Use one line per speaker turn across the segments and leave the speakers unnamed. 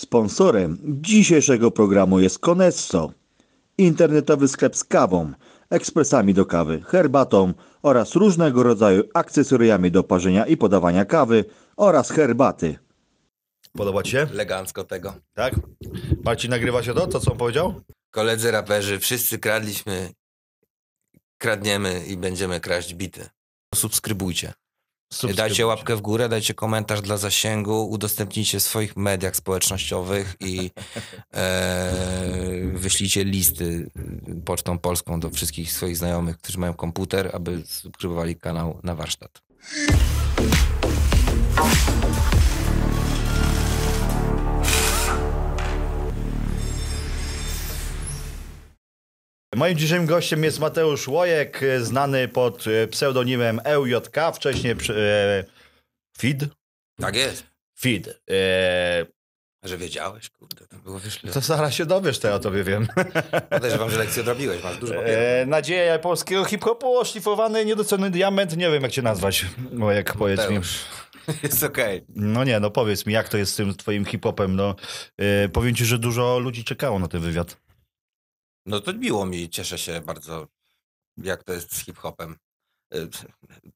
Sponsorem dzisiejszego programu jest Konesso, internetowy sklep z kawą, ekspresami do kawy, herbatą oraz różnego rodzaju akcesoriami do parzenia i podawania kawy oraz herbaty. Podoba Ci się? Elegancko tego. Tak? Marcin, nagrywa się to, to co on powiedział? Koledzy raperzy, wszyscy
kradliśmy, kradniemy i będziemy kraść bity. Subskrybujcie. Dajcie łapkę w górę, dajcie komentarz dla zasięgu, udostępnijcie w swoich mediach społecznościowych i e, wyślijcie listy e, pocztą polską do wszystkich swoich znajomych, którzy mają komputer, aby subskrybowali kanał na warsztat.
Moim dzisiejszym gościem jest Mateusz Łojek, y, znany pod y, pseudonimem EUJK, wcześniej e, FID. Tak jest. FID. E, że wiedziałeś, kurde, to było wiesz, To zaraz się dowiesz, to ja o tobie wiem. Podejrzewam, że lekcję odrobiłeś, masz dużo E, nadzieja polskiego hip-hopu, oszlifowany, niedoceniony diament, nie wiem jak cię nazwać, bo jak no powiedz mi. Jest okej. Okay. No nie, no powiedz mi, jak to jest z tym twoim hip-hopem, no. E, powiem ci, że dużo ludzi czekało na ten wywiad.
No to miło mi, cieszę się bardzo, jak to jest z hip-hopem. Y,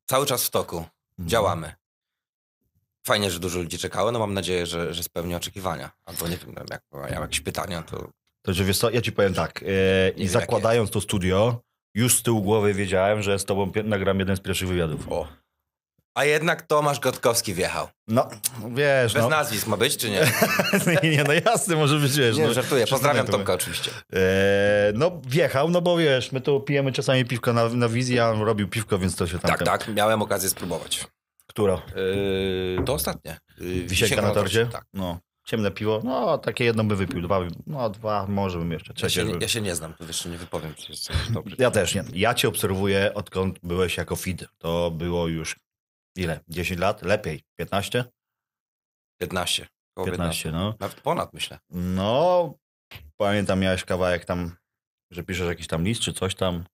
cały czas w toku, mhm. działamy. Fajnie, że dużo ludzi czekało, no mam nadzieję, że, że spełni
oczekiwania. Albo nie wiem, jak mają jakieś pytania, to... To, że wiesz co, ja ci powiem tak, y, i zakładając to studio, już z tyłu głowy wiedziałem, że z tobą nagram jeden z pierwszych wywiadów. O.
A jednak Tomasz Gotkowski wjechał.
No, wiesz. Bez no. nazwisk ma być, czy nie? nie, nie, no jasne, może być, wiesz. Nie, no, żartuję, pozdrawiam Tomka oczywiście. Eee, no, wjechał, no bo wiesz, my tu pijemy czasami piwko na, na wizji, a on robił piwko, więc to się tam... Tak, tam... tak, miałem okazję spróbować. Która? Eee, to ostatnie. Eee, Wisienka na torcie? Tak. No. Ciemne piwo, no takie jedno by wypił, dwa, no dwa, może bym jeszcze trzecie. Ja się, ja się nie znam, to jeszcze nie wypowiem, czy jest dobry. Ja też nie. Ja cię obserwuję odkąd byłeś jako feed. To było już ile? 10 lat? Lepiej. 15? 15. Około 15, no. Nawet ponad, myślę. No, pamiętam, miałeś kawałek tam, że piszesz jakiś tam list czy coś tam.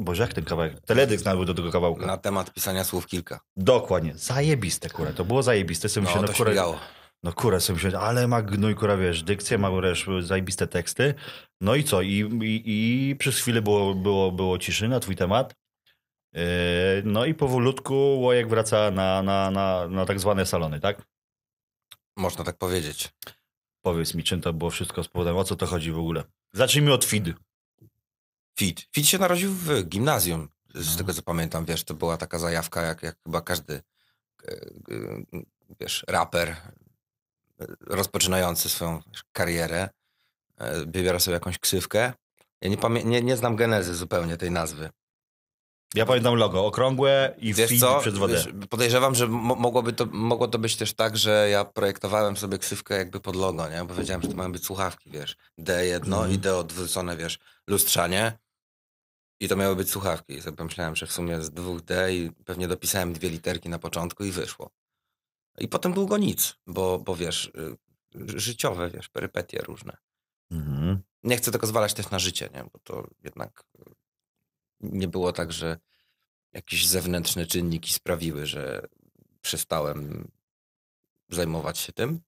Boże, jak ten kawałek? Teledysk był do tego kawałka. Na temat pisania słów kilka. Dokładnie. Zajebiste, kurę. To było zajebiste. Sobie no, się, no, to kurę, No kurę, sobie myślę, ale ma gnój, kurę, wiesz, dykcję, ma wiesz, zajebiste teksty. No i co? I, i, i przez chwilę było, było, było ciszy na twój temat. Yy, no i powolutku Łojek wraca na, na, na, na tak zwane salony, tak? Można tak powiedzieć. Powiedz mi, czym to było wszystko spowodowane, o co to chodzi w ogóle? Zacznijmy od Fid.
Fid. Fid się narodził w gimnazjum, z no. tego co pamiętam, wiesz, to była taka zajawka, jak, jak chyba każdy e, e, wiesz, raper e, rozpoczynający swoją karierę wybiera sobie jakąś ksywkę. Ja nie, nie, nie znam genezy zupełnie tej nazwy.
Ja pamiętam logo, okrągłe
i Wiesz co? przed wodę. Wiesz, podejrzewam, że mogłoby to, mogło to być też tak, że ja projektowałem sobie ksywkę jakby pod logo, nie? Bo wiedziałem, że to mają być słuchawki, wiesz. D1 mm. i D odwrócone, wiesz, lustrzanie. I to miały być słuchawki. I sobie pomyślałem, że w sumie z dwóch D i pewnie dopisałem dwie literki na początku i wyszło. I potem długo nic, bo, bo wiesz, y, życiowe, wiesz, perypetie różne. Mm. Nie chcę tego zwalać też na życie, nie? Bo to jednak y, nie było tak, że jakieś zewnętrzne czynniki sprawiły, że przestałem zajmować się tym.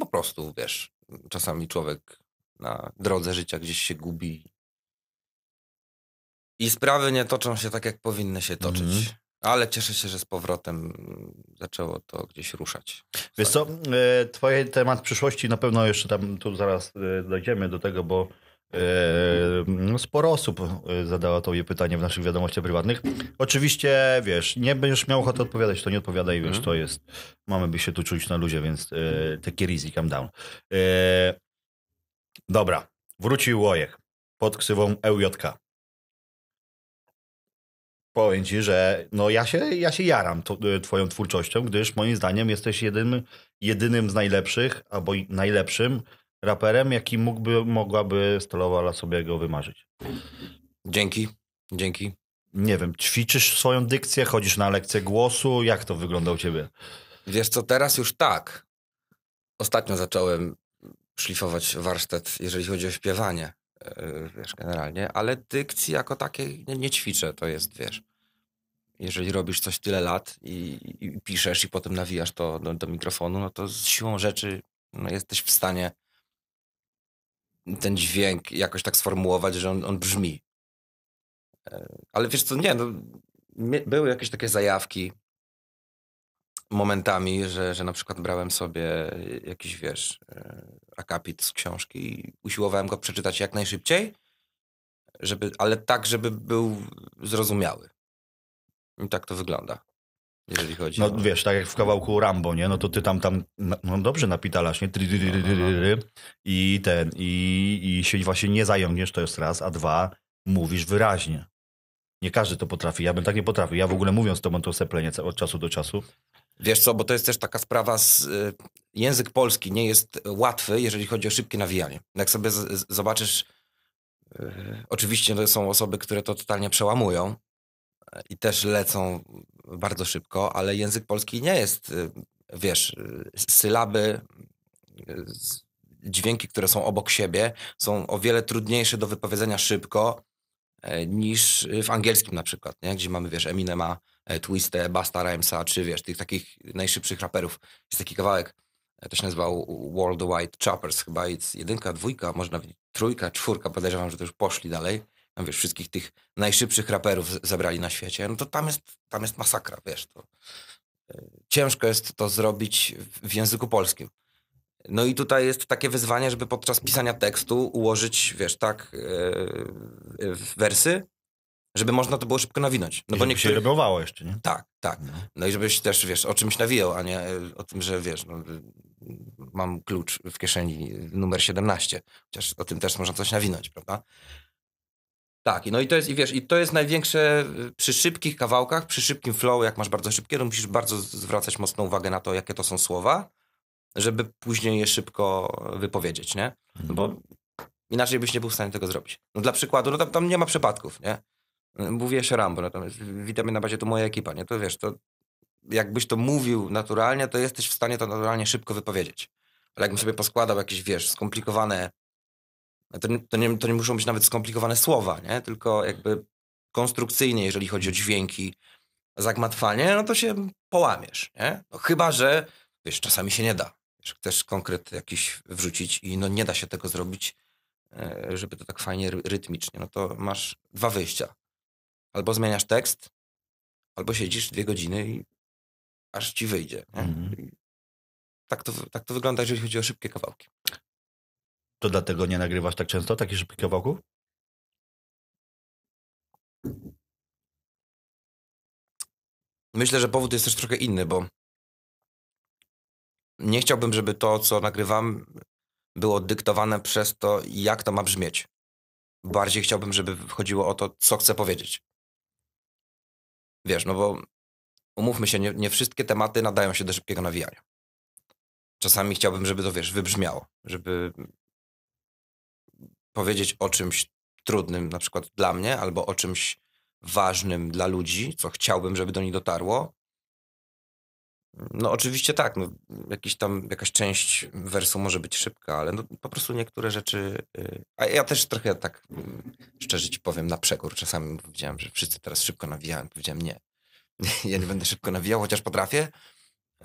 Po prostu, wiesz, czasami człowiek na drodze życia gdzieś się gubi i sprawy nie toczą się tak, jak powinny się mhm. toczyć. Mm -hmm. Ale cieszę się, że z powrotem zaczęło to gdzieś ruszać.
Wiesz co, e, twoje temat przyszłości na pewno jeszcze tam, tu zaraz e, dojdziemy do tego, bo Yy, no, sporo osób yy, zadało to je pytanie w naszych wiadomościach prywatnych. Oczywiście, wiesz, nie będziesz miał ochoty odpowiadać, to nie odpowiadaj, wiesz, mhm. to jest, mamy by się tu czuć na luzie, więc yy, take it easy, calm down. Dobra, wrócił Łojek pod ksywą EJK. Powiem ci, że no ja się, ja się jaram twoją twórczością, gdyż moim zdaniem jesteś jedynym jedynym z najlepszych, albo najlepszym raperem, jaki mógłby, mogłaby Stalowa sobie go wymarzyć. Dzięki, dzięki. Nie wiem, ćwiczysz swoją dykcję, chodzisz na lekcję głosu, jak to wygląda u ciebie? Wiesz co, teraz już tak. Ostatnio
zacząłem szlifować warsztat, jeżeli chodzi o śpiewanie, e, wiesz, generalnie, ale dykcji jako takiej nie, nie ćwiczę, to jest, wiesz, jeżeli robisz coś tyle lat i, i piszesz i potem nawijasz to do, do, mikrofonu, no to z siłą rzeczy no, jesteś w stanie ten dźwięk jakoś tak sformułować, że on, on brzmi. E, ale wiesz co, nie, no, były jakieś takie zajawki momentami, że, że na przykład brałem sobie jakiś, wiesz, e, akapit z książki i usiłowałem go przeczytać jak najszybciej,
żeby, ale tak, żeby był zrozumiały. I tak to wygląda jeżeli chodzi No o... wiesz, tak jak w kawałku Rambo, nie? No to ty tam, tam, no dobrze napitalasz, nie? I ten, i, i się właśnie nie zajągniesz, to jest raz, a dwa, mówisz wyraźnie. Nie każdy to potrafi, ja bym tak nie potrafił. Ja w ogóle mówiąc to mam to seplenie od czasu do czasu.
Wiesz co, bo to jest też taka sprawa z... Y, język polski nie jest łatwy, jeżeli chodzi o szybkie nawijanie. Jak sobie z- zobaczysz, y, oczywiście to są osoby, które to totalnie przełamują y, i też lecą bardzo szybko, ale język polski nie jest, y, wiesz, y, sylaby, y, dźwięki, które są obok siebie, są o wiele trudniejsze do wypowiedzenia szybko e, niż w angielskim na przykład, nie? gdzie mamy, wiesz, Eminema, e, Twistę, Basta Rhymesa, czy wiesz, tych takich najszybszych raperów. Jest taki kawałek, e, to się nazywał Worldwide Choppers chyba, jest jedynka, dwójka, można trójka, czwórka, podejrzewam, że to już poszli dalej no wiesz, wszystkich tych najszybszych raperów zebrali na świecie, no to tam jest, tam jest masakra, wiesz, to e, ciężko jest to zrobić w języku polskim. No i tutaj jest takie wyzwanie, żeby podczas pisania tekstu ułożyć, wiesz, tak yy, wersy, żeby można to było szybko nawinąć. No I bo niektórych... się rybowało jeszcze, nie? Tak, tak. No. no. i żebyś też, wiesz, o czymś nawijał, a nie o tym, że wiesz, no, mam klucz w kieszeni numer 17, chociaż o tym też można coś nawinąć, prawda? Tak, no i to jest, i wiesz, i to jest największe y, przy szybkich kawałkach, przy szybkim flow, jak masz bardzo szybkie, to musisz bardzo zwracać mocną uwagę na to, jakie to są słowa, żeby później je szybko y, wypowiedzieć, nie? Mhm. bo inaczej byś nie był w stanie tego zrobić. No dla przykładu, no tam, tam nie ma przypadków, nie? Mówię jeszcze Rambo, natomiast no witamy na bazie, to moja ekipa, nie? To wiesz, to jakbyś to mówił naturalnie, to jesteś w stanie to naturalnie szybko wypowiedzieć. Ale jakbym sobie poskładał jakieś, wiesz, skomplikowane no to nie, to, nie, to nie muszą być nawet skomplikowane słowa, nie? tylko jakby konstrukcyjnie, jeżeli chodzi o dźwięki, zagmatwanie, no to się połamiesz. Nie? No, chyba, że wiesz, czasami się nie da. Wiesz, chcesz konkret jakiś wrzucić i no nie da się tego zrobić, e, żeby to tak fajnie rytmicznie. No to masz dwa wyjścia. Albo zmieniasz tekst, albo siedzisz dwie godziny
i aż ci wyjdzie. Mhm. Tak, to, tak to wygląda, jeżeli chodzi o
szybkie kawałki. To dlatego nie nagrywasz tak często takich szybkich kawałków?
Myślę, że powód jest też trochę inny, bo nie chciałbym, żeby to, co
nagrywam, było dyktowane przez to, jak to ma brzmieć. Bardziej chciałbym, żeby chodziło o to, co chcę powiedzieć. Wiesz, no bo umówmy się, nie, nie wszystkie tematy nadają się do szybkiego nawijania. Czasami chciałbym, żeby to, wiesz, wybrzmiało, żeby powiedzieć o czymś trudnym, na przykład dla mnie, albo o czymś ważnym dla ludzi, co chciałbym, żeby do nich dotarło. No oczywiście tak, no, jakiś tam, jakaś część wersu może być szybka, ale no, po prostu niektóre rzeczy... Y, a ja też trochę tak, mm, szczerze ci powiem, na przekór czasami powiedziałem, że wszyscy teraz szybko nawijają, powiedziałem nie. ja nie będę szybko nawijał, chociaż potrafię,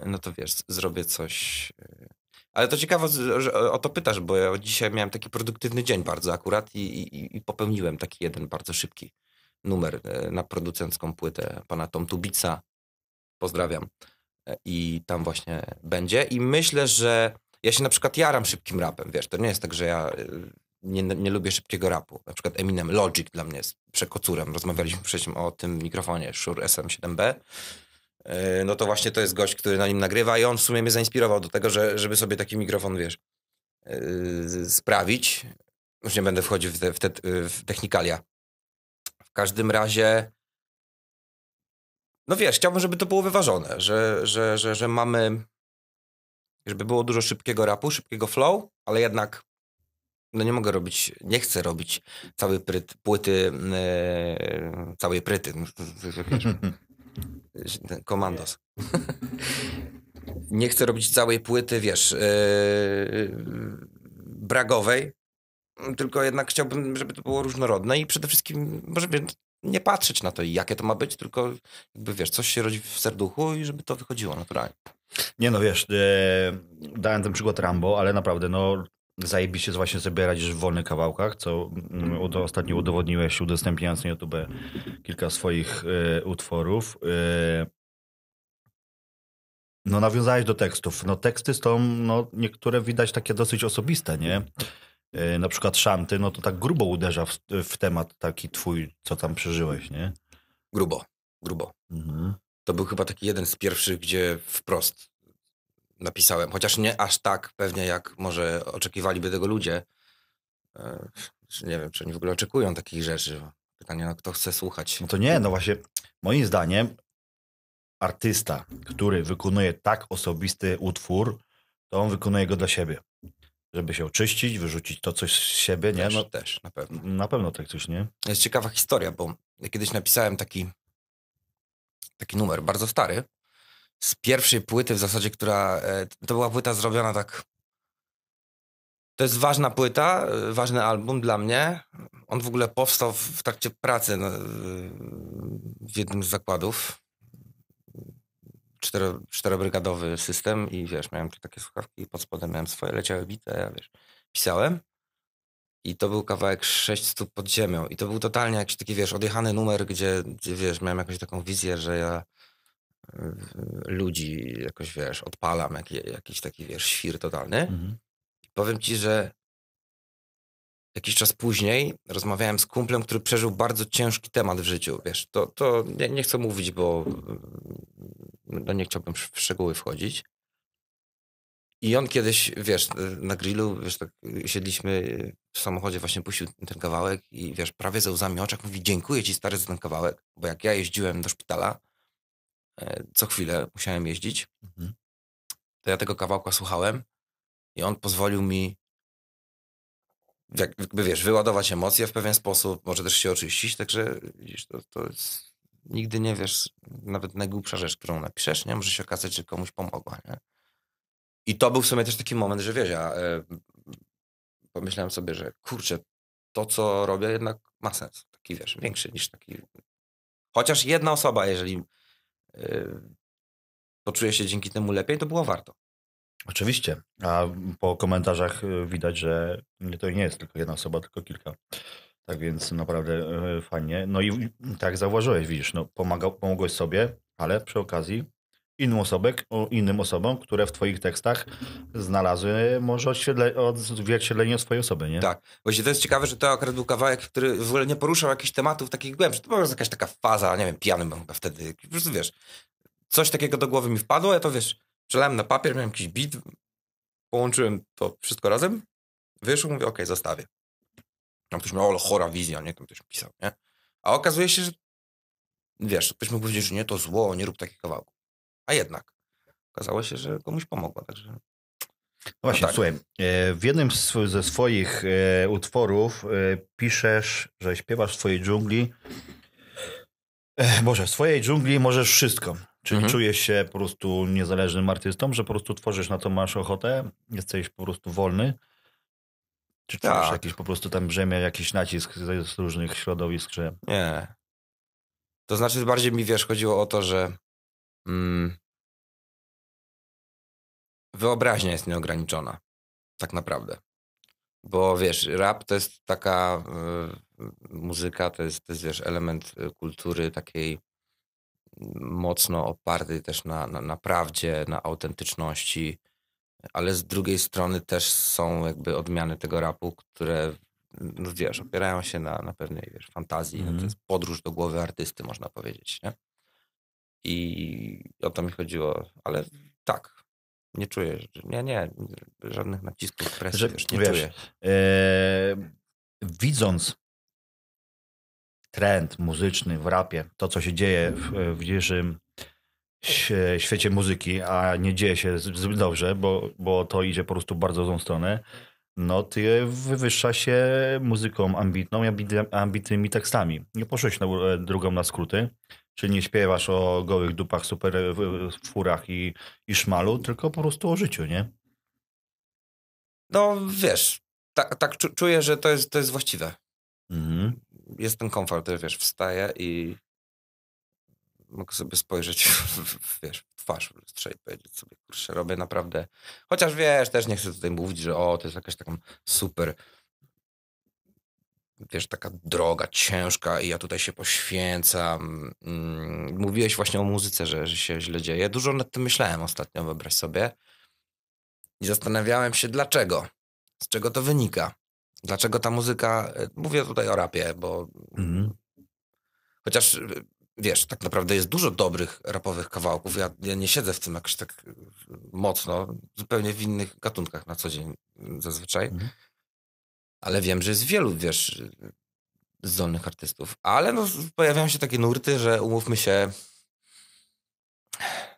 no to wiesz, zrobię coś, y, ale to ciekawe, że o to pytasz, bo ja dzisiaj miałem taki produktywny dzień bardzo akurat i, i, i popełniłem taki jeden bardzo szybki numer e, na producencką płytę pana Tom Tubica. Pozdrawiam. E, I tam właśnie będzie. I myślę, że ja się na przykład jaram szybkim rapem, wiesz, to nie jest tak, że ja e, nie, nie lubię szybkiego rapu. Na przykład Eminem Logic dla mnie jest przekocurem. Rozmawialiśmy przecież o tym mikrofonie Shure SM7B. E, no to właśnie to jest gość, który na nim nagrywa i on w sumie mnie zainspirował do tego, że, żeby sobie taki mikrofon, wiesz, yy, sprawić. Już nie będę wchodził w, te, w, te, w technikalia. W każdym razie, no wiesz, chciałbym, żeby to było wyważone, że, że, że, że mamy, żeby było dużo szybkiego rapu, szybkiego flow, ale jednak no nie mogę robić, nie chcę robić całej pryt, płyty, yy, całej pryty komandos. nie chcę robić całej płyty, wiesz, yy, bragowej, tylko jednak chciałbym, żeby to było różnorodne i przede wszystkim, może nie patrzeć na to, jakie to ma być, tylko jakby, wiesz, coś się rodzi w
serduchu i żeby to wychodziło naturalnie. Nie no, wiesz, yy, dałem ten przykład Rambo, ale naprawdę, no, zajebiście właśnie sobie radzisz w wolnych kawałkach, co mm, ostatnio udowodniłeś udostępniając na YouTube kilka swoich e, utworów. E, no nawiązałeś do tekstów. No teksty są, no niektóre widać takie dosyć osobiste, nie? E, na przykład Szanty, no to tak grubo uderza w, w, temat taki twój, co tam przeżyłeś, nie? Grubo, grubo. Mhm. To był chyba
taki jeden z pierwszych, gdzie wprost napisałem. Chociaż nie aż tak pewnie, jak może oczekiwaliby tego ludzie. E, nie wiem, czy oni w ogóle oczekują takich
rzeczy. Pytanie, no, kto chce słuchać. No to nie, no właśnie, moim zdaniem artysta, który wykonuje tak osobisty utwór, to on wykonuje go dla siebie. Żeby się oczyścić, wyrzucić to coś z siebie, nie? Też, no, też na pewno. Na pewno tak coś, nie?
Jest ciekawa historia, bo ja kiedyś napisałem taki, taki numer, bardzo stary, z pierwszej płyty w zasadzie, która. E, to była płyta zrobiona tak. To jest ważna płyta, e, ważny album dla mnie. On w ogóle powstał w trakcie pracy w jednym z zakładów. Cztero, czterobrygadowy system i wiesz, miałem tu takie słuchawki i pod spodem miałem swoje, leciały bite, ja wiesz, pisałem. I to był kawałek 6 stóp pod ziemią. I to był totalnie jakiś taki, wiesz, odjechany numer, gdzie, gdzie wiesz, miałem jakąś taką wizję, że ja ludzi jakoś, wiesz, odpalam jak, jakiś taki, wiesz, świr totalny. Mhm. Powiem ci, że jakiś czas później rozmawiałem z kumplem, który przeżył bardzo ciężki temat w życiu, wiesz, to, to nie, nie chcę mówić, bo no nie chciałbym w szczegóły wchodzić. I on kiedyś, wiesz, na grillu, wiesz, tak siedliśmy w samochodzie, właśnie puścił ten kawałek i wiesz, prawie ze łzami oczach mówi, dziękuję ci stary za ten kawałek, bo jak ja jeździłem do szpitala, co chwilę musiałem jeździć. Mhm. To ja tego kawałka słuchałem i on pozwolił mi jakby wiesz, wyładować emocje w pewien sposób, może też się oczyścić, także widzisz, to, to jest, nigdy nie wiesz, nawet najgłupsza rzecz, którą napiszesz, nie? Może się okazać, że komuś pomogła, nie? I to był w sumie też taki moment, że wiesz, ja e, pomyślałem sobie, że kurczę, to co robię jednak ma sens, taki wiesz, większy niż taki, chociaż jedna osoba, jeżeli Y,
to czuję się dzięki temu lepiej, to było warto. Oczywiście, a po komentarzach y, widać, że to nie jest tylko jedna osoba, tylko kilka. Tak więc naprawdę y, fajnie. No i tak zauważyłeś, widzisz, no pomagał, pomogłeś sobie, ale przy okazji inną osobę, innym osobom, które w twoich tekstach znalazły może odzwierciedlenie swojej osoby, nie? Tak.
Właśnie to jest ciekawe, że to akurat był kawałek, który w ogóle nie poruszał jakichś tematów takich głębszych. To była jakaś taka faza, nie wiem, pijany byłem wtedy. Po prostu, wiesz, coś takiego do głowy mi wpadło, ja to, wiesz, przelałem na papier, miałem jakiś beat, połączyłem to wszystko razem, wyszło, mówię, okej, okay, zostawię. Tam ktoś miał, chora wizja, nie? Tam ktoś pisał, nie? A okazuje się, że wiesz, ktoś mógł powiedzieć, że nie, to zło, nie rób takich kawałków a jednak okazało się, że komuś pomogła. Także no,
no właśnie, no tak. słuchaj, e, w jednym ze swoich e, utworów e, piszesz, że śpiewasz w swojej dżungli. Boże, w swojej dżungli możesz wszystko. Czyli mhm. czujesz się po prostu niezależnym artystą, że po prostu tworzysz na to masz ochotę, jesteś po prostu wolny. Czy czujesz tak. jakiś po prostu tam brzemię, jakiś nacisk z różnych
środowisk, że... Nie. To znaczy bardziej mi, wiesz, chodziło o to, że mm, wyobraźnia jest nieograniczona. Tak naprawdę. Bo wiesz, rap to jest taka y,
muzyka, to jest, to jest wiesz, element e, kultury takiej mm, mocno opartej też na, na, na prawdzie, na autentyczności, ale z drugiej strony też są jakby odmiany tego rapu, które no wiesz, opierają się na, na pewnej wiesz, fantazji. Mm -hmm. to jest podróż do głowy artysty, można powiedzieć. Nie? I o to mi chodziło, ale tak, nie czuję, nie, nie, żadnych nacisków presji Że,
nie wiesz, czuję.
widząc trend muzyczny w rapie, to co się dzieje w, w dzisiejszym świecie muzyki, a nie dzieje się zbyt dobrze, bo, bo to idzie po prostu bardzo złą stronę, no ty wywyższa się muzyką ambitną i ambitnymi tekstami. Nie poszłeś na, e, drugą na skróty, Czyli nie śpiewasz o gołych dupach, super furach i, i szmalu, tylko po prostu o życiu, nie? No wiesz, tak, tak czuję, że to jest, to jest właściwe.
Mhm.
Jest ten komfort, wiesz, wstaję i mogę sobie spojrzeć w, wiesz, w twarz lustrze i powiedzieć sobie, kurczę, robię naprawdę... Chociaż wiesz, też nie chcę tutaj mówić, że o, to jest jakaś taka super wiesz, taka droga, ciężka i ja tutaj się poświęcam. Mm, mówiłeś właśnie o muzyce, że, że się źle dzieje. Dużo nad tym myślałem ostatnio, wyobraź sobie. I zastanawiałem się, dlaczego? Z czego to wynika? Dlaczego ta muzyka... E, mówię tutaj o rapie, bo... Mhm. Chociaż e, wiesz, tak naprawdę jest dużo dobrych rapowych kawałków. Ja, ja, nie siedzę w tym jakoś tak e, mocno, zupełnie w innych gatunkach na co dzień mm, zazwyczaj. Mhm ale wiem, że jest wielu, wiesz, zdolnych artystów. Ale no, pojawiają się takie nurty, że umówmy się,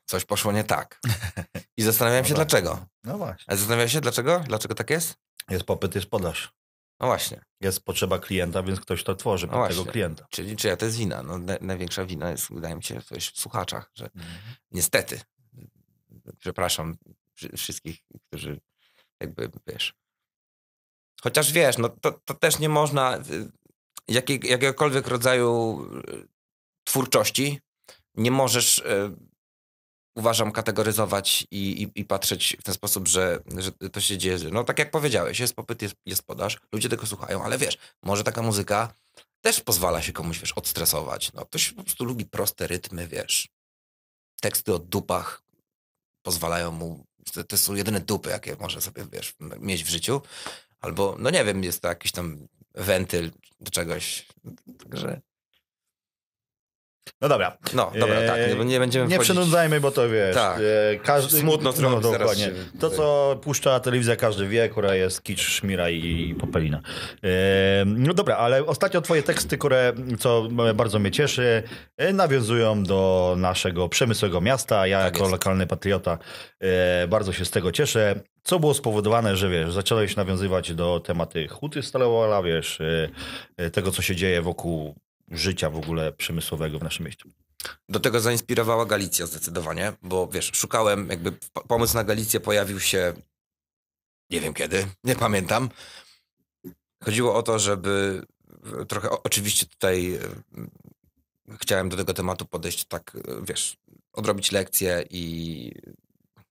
coś poszło nie tak. I zastanawiałem no się dlaczego. No właśnie. A zastanawiałem się dlaczego? Dlaczego tak jest? Jest popyt, jest podaż. No właśnie. Jest potrzeba klienta, więc ktoś to tworzy no tego klienta. Czyli czyja to jest wina? No, na, największa wina jest, wydaje mi się, coś w słuchaczach, że mm. niestety, przepraszam wszystkich, którzy jakby, wiesz, Chociaż wiesz, no to, to też nie można y, jakiej, jakiegokolwiek rodzaju y, twórczości nie możesz, y, uważam, kategoryzować i, i, i, patrzeć w ten sposób, że, że to się dzieje. No tak jak powiedziałeś, jest popyt, jest, jest podaż, ludzie tego słuchają, ale wiesz, może taka muzyka też pozwala się komuś, wiesz, odstresować. No ktoś po prostu lubi proste rytmy, wiesz. Teksty o dupach pozwalają mu, to, to są jedyne dupy, jakie może sobie, wiesz, mieć w życiu. Albo, no nie wiem, jest to jakiś tam wentyl do czegoś.
Także... No dobra. No, dobra, tak. Nie, eee, nie będziemy Nie wchodzić... przynudzajmy, bo to wiesz. Tak. E, każdy... Smutno trochę no, dokładnie. Się... To, co puszcza telewizja, każdy wie, która jest kicz, szmira i, i popelina. E, no dobra, ale ostatnio twoje teksty, które, co bardzo mnie cieszy, e, nawiązują do naszego przemysłowego miasta. Ja tak jako jest. lokalny patriota e, bardzo się z tego cieszę co było spowodowane, że wiesz, zacząłeś nawiązywać do tematy huty Stalowola, wiesz, y, y, tego, co się dzieje wokół życia w ogóle przemysłowego w naszym mieście?
Do tego zainspirowała Galicja zdecydowanie, bo wiesz, szukałem, jakby pomysł na Galicję pojawił się nie wiem kiedy, nie pamiętam. Chodziło o to, żeby trochę, oczywiście tutaj y, chciałem do tego tematu podejść tak, wiesz, odrobić lekcję i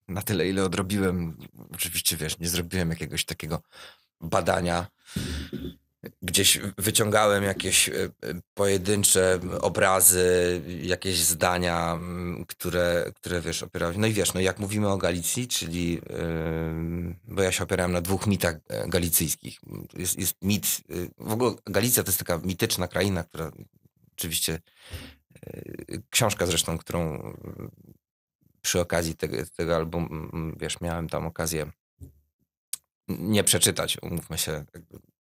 na tyle, ile odrobiłem. Oczywiście, wiesz, nie zrobiłem jakiegoś takiego badania. Gdzieś wyciągałem jakieś e, pojedyncze obrazy, jakieś zdania, mm, które, które wiesz, opierałem. No i wiesz, no jak mówimy o Galicji, czyli, bo ja się opierałem na dwóch mitach e, galicyjskich. Jest, jest mit, e, w ogóle Galicja to jest taka mityczna kraina, która oczywiście książka zresztą, którą przy okazji tego, tego albumu, wiesz, miałem tam okazję nie przeczytać, umówmy się,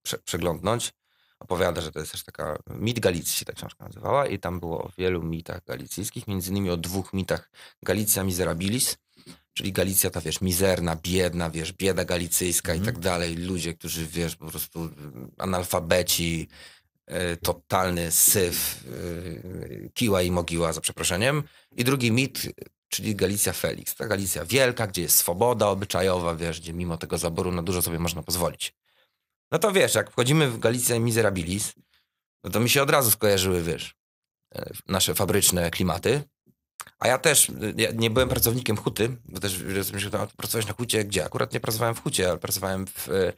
prze, przeglądnąć. Opowiada, że to jest też taka mit galicji, tak książka nazywała, i tam było o wielu mitach galicyjskich, między innymi o dwóch mitach Galicja Miserabilis, czyli Galicja ta, wiesz, mizerna, biedna, wiesz, bieda galicyjska mm. i mhm. tak dalej, ludzie, którzy, wiesz, po prostu y, analfabeci, y, totalny syf, y, kiła i mogiła, za przeproszeniem. I drugi mit czyli Galicja Felix. Ta Galicja Wielka, gdzie jest swoboda obyczajowa, wiesz, gdzie mimo tego zaboru na dużo sobie można pozwolić. No to wiesz, jak wchodzimy w Galicję Miserabilis, no to mi się od razu skojarzyły, wiesz, e, nasze fabryczne klimaty, a ja też ja nie byłem pracownikiem huty, bo też się pracowałeś na hucie, gdzie akurat nie pracowałem w hucie, ale pracowałem w, e,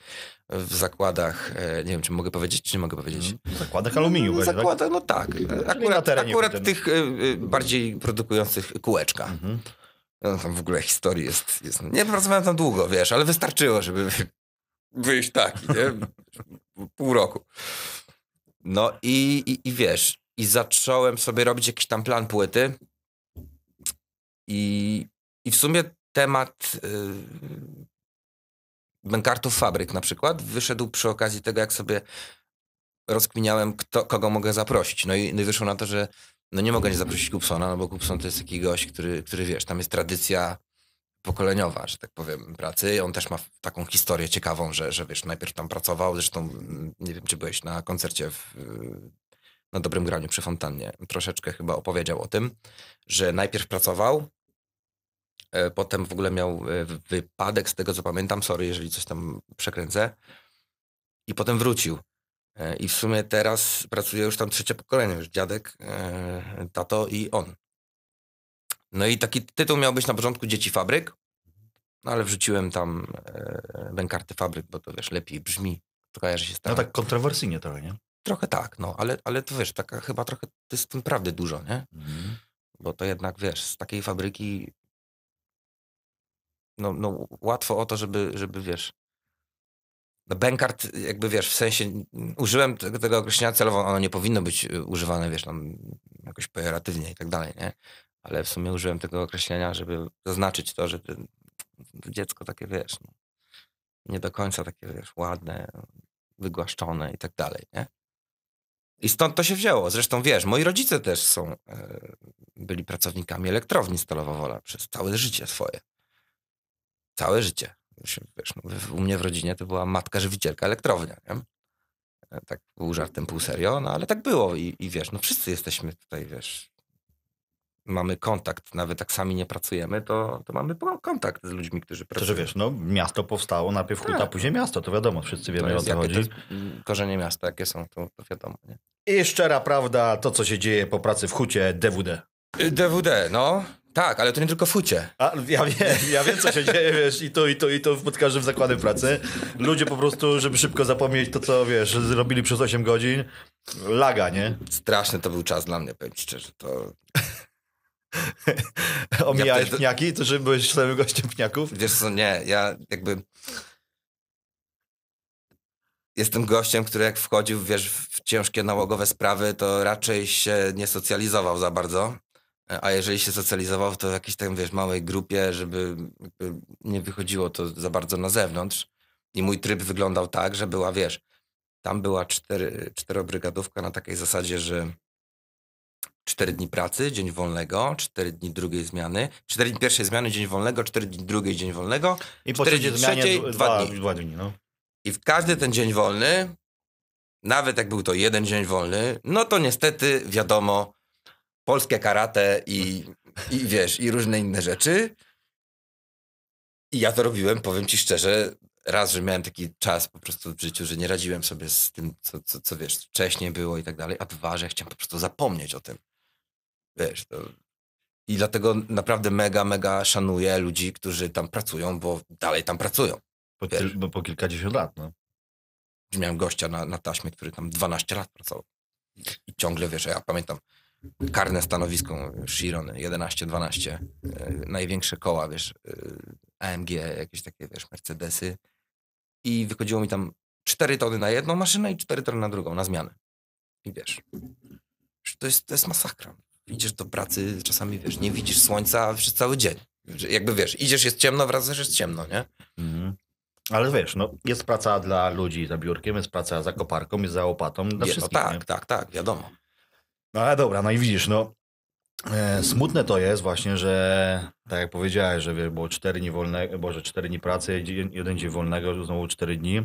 w zakładach, e, nie wiem, czy mogę powiedzieć, czy nie mogę powiedzieć. Mhm. W zakładach aluminium. No, zakładach, no tak. Akurat, no. akurat tych e, bardziej produkujących kółeczka. Mhm. No, tam w ogóle historii jest, jest... Nie pracowałem tam długo, wiesz, ale wystarczyło, żeby wyjść taki, nie? Pół roku. No i, i, i wiesz, i zacząłem sobie robić jakiś tam plan płyty i, i w sumie temat yy, bankartów fabryk na przykład wyszedł przy okazji tego, jak sobie rozkminiałem, kto, kogo mogę zaprosić. No i, no i wyszło na to, że no nie mogę nie zaprosić Kupsona, no bo Kupson to jest taki gość, który, który wiesz, tam jest tradycja pokoleniowa, że tak powiem, pracy. On też ma taką historię ciekawą, że, że wiesz, najpierw tam pracował, zresztą mm, nie wiem, czy byłeś na koncercie w, na Dobrym Graniu przy Fontannie. Troszeczkę chyba opowiedział o tym, że najpierw pracował, E, potem w ogóle miał e, wypadek, z tego co pamiętam, sorry, jeżeli coś tam przekręcę. I potem wrócił. E, I w sumie teraz pracuje już tam trzecie pokolenie, już dziadek, tato i on. No i taki tytuł miał być na początku Dzieci Fabryk, no ale wrzuciłem tam Bękarty Fabryk, bo to wiesz, lepiej brzmi, kojarzy się z No tak
kontrowersyjnie trochę, nie? Trochę
tak, no, ale, ale to wiesz, taka chyba trochę, to jest w tym prawdy dużo, nie? Mhm. Bo to jednak, wiesz, z takiej fabryki no, no łatwo o to, żeby, żeby wiesz. No bankart, jakby wiesz, w sensie użyłem tego, tego określenia celowo, ono nie powinno być y, używane, wiesz, tam jakoś pejoratywnie i tak dalej, nie? Ale w sumie użyłem tego określenia, żeby zaznaczyć to, że dziecko takie, wiesz, no, nie do końca takie, wiesz, ładne, wygłaszczone i tak dalej, nie? I stąd to się wzięło. Zresztą wiesz, moi rodzice też są, e, byli pracownikami elektrowni stalowo Wola przez całe życie swoje całe życie. Wiesz, no, u mnie w rodzinie to była matka żywicielka elektrownia, nie? E, tak był żartem pół serio, no ale tak było i, i wiesz, no wszyscy jesteśmy tutaj, wiesz, mamy kontakt, nawet tak sami nie
pracujemy, to, to mamy kontakt z ludźmi, którzy pracują. To, że wiesz, no miasto powstało, najpierw huta, tak. później miasto, to wiadomo, wszyscy wiemy o co chodzi. To jest, mm, korzenie miasta, jakie są, to, to wiadomo. Nie? I szczera prawda, to co się dzieje po pracy w hucie DWD. DWD, no. Tak, ale to nie tylko fucie. A, ja wiem, ja wiem, co się dzieje, wiesz, i to, i to, i to pod w zakłady pracy. Ludzie po prostu, żeby szybko zapomnieć to, co, wiesz, zrobili przez 8 godzin, laga, nie?
Straszny to był czas dla mnie, powiem ci szczerze, to... Omijałeś ja pniaki? To, że byłeś samym gościem pniaków? Wiesz co, nie, ja jakby... Jestem gościem, który jak wchodził, wiesz, w ciężkie nałogowe sprawy, to raczej się nie socjalizował za bardzo E, a jeżeli się socjalizował, to w jakiejś tam, wiesz, małej grupie, żeby nie wychodziło to za bardzo na zewnątrz. I mój tryb wyglądał tak, że była, wiesz, tam była cztery, czterobrygadówka na takiej zasadzie, że cztery dni pracy, dzień wolnego, cztery dni drugiej zmiany, cztery dni pierwszej zmiany, dzień wolnego, cztery dni drugiej, dzień wolnego, I cztery dni trzeciej, dwa, dwa dni. Dwa dni no. I w każdy ten dzień wolny, nawet jak był to jeden dzień wolny, no to niestety wiadomo, polskie karate i, i wiesz, i różne inne rzeczy. I ja to robiłem, powiem ci szczerze, raz, że miałem taki czas po prostu w życiu, że nie radziłem sobie z tym, co, co, co wiesz, wcześniej było i tak dalej, a dwa, że chciałem po prostu zapomnieć o tym. Wiesz, to... I dlatego naprawdę mega, mega szanuję ludzi, którzy tam pracują, bo dalej tam pracują. Po, bo po kilkadziesiąt lat, no. Miałem gościa na, na taśmie, który tam 12 lat pracował. I ciągle, wiesz, ja pamiętam, karne stanowisko Chiron 11-12, e, największe koła, wiesz, e, AMG, jakieś takie, wiesz, Mercedesy i wychodziło mi tam 4 tony na jedną maszynę i 4 tony na drugą, na zmianę. I wiesz, to jest, to jest masakra. Idziesz do pracy, czasami, wiesz, nie widzisz słońca przez cały
dzień. Jakby, wiesz, idziesz, jest ciemno, wracasz, jest ciemno, nie? Mhm. Ale wiesz, no, jest praca dla ludzi za biurkiem, jest praca za koparką, jest za łopatą, dla no wszystkich. No, tak, nie? tak, tak, tak wiadomo. No ale dobra, no i widzisz, no e, smutne to jest właśnie, że tak jak powiedziałeś, że wiesz, było cztery dni wolnego, boże, cztery dni pracy, jeden dzień wolnego, znowu cztery dni.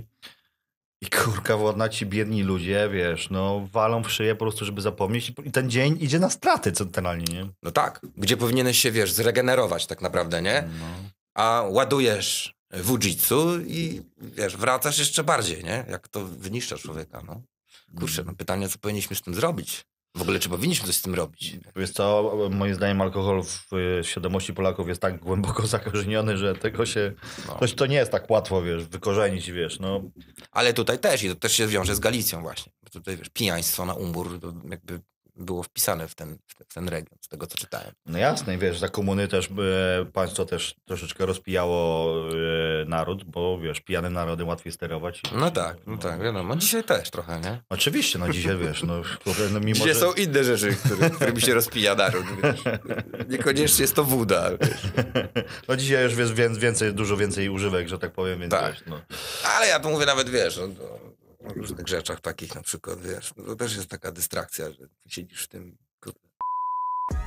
I kurka wodna ci biedni ludzie, wiesz, no walą w szyję po prostu, żeby zapomnieć i ten dzień idzie na straty centralnie, nie? No tak, gdzie powinieneś się, wiesz, zregenerować
tak naprawdę, nie? No. A ładujesz w wujitsu i wiesz, wracasz jeszcze bardziej, nie? Jak to wyniszcza człowieka, no. Kurczę, no pytanie, co powinniśmy z tym zrobić?
W ogóle czy powinniśmy coś z tym robić? Wiesz co, moim zdaniem alkohol w świadomości Polaków jest tak głęboko zakorzeniony, że tego się, no. to, to nie jest tak łatwo, wiesz, wykorzenić, wiesz, no. Ale tutaj też i to też się wiąże z Galicją właśnie. Tutaj, wiesz, pijaństwo na umór, jakby było wpisane w ten, w ten region, z tego co czytałem. No jasne, wiesz, za komuny też by e, państwo też troszeczkę rozpijało e, naród, bo wiesz, pijanym narody łatwiej sterować. No tak, no tak, wiadomo. No. Dzisiaj też trochę, nie? Oczywiście, no dzisiaj wiesz, no, no
mimo Dzisiaj że... są inne rzeczy, który, którymi się rozpija naród, wiesz. Niekoniecznie jest
to woda, wiesz. No dzisiaj już wiesz, więcej, dużo więcej używek, że tak powiem, więc tak. Wiesz, no.
Ale ja to mówię nawet, wiesz, no, no różnych rzeczach takich na
przykład, wiesz, no to też jest taka dystrakcja,
że siedzisz w tym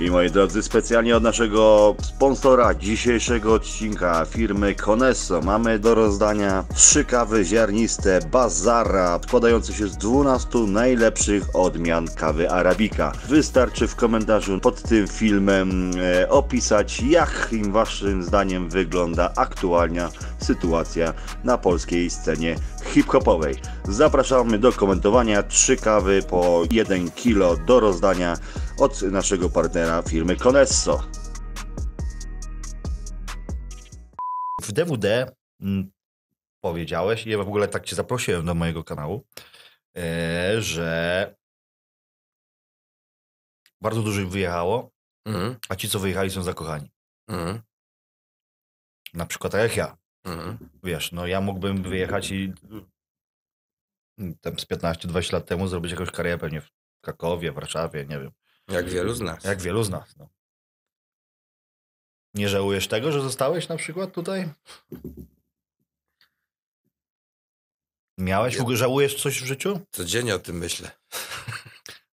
i moi drodzy, specjalnie od naszego sponsora dzisiejszego odcinka, firmy Conesso, mamy do rozdania trzy kawy ziarniste Bazara, składające się z 12 najlepszych odmian kawy Arabika. Wystarczy w komentarzu pod tym filmem e, opisać, jak im waszym zdaniem wygląda aktualna sytuacja na polskiej scenie hip-hopowej. Zapraszamy do komentowania trzy kawy po 1 kilo do rozdania od naszego partnera firmy Conesso. W DWD mm, powiedziałeś, i ja w ogóle tak cię zaprosiłem do mojego kanału, e, że bardzo dużo im wyjechało, mhm. a ci, co wyjechali, są zakochani. Mhm. Na przykład tak jak ja. Mhm. Wiesz, no ja mógłbym wyjechać i mm, tam z 15-20 lat temu zrobić jakąś karierę pewnie w Krakowie, Warszawie, nie wiem. Jak yy, wielu z nas. Jak wielu z nas. No. Nie żałujesz tego, że zostałeś na przykład tutaj? Miałeś? Ja. Żałujesz coś w życiu? Codziennie o tym myślę.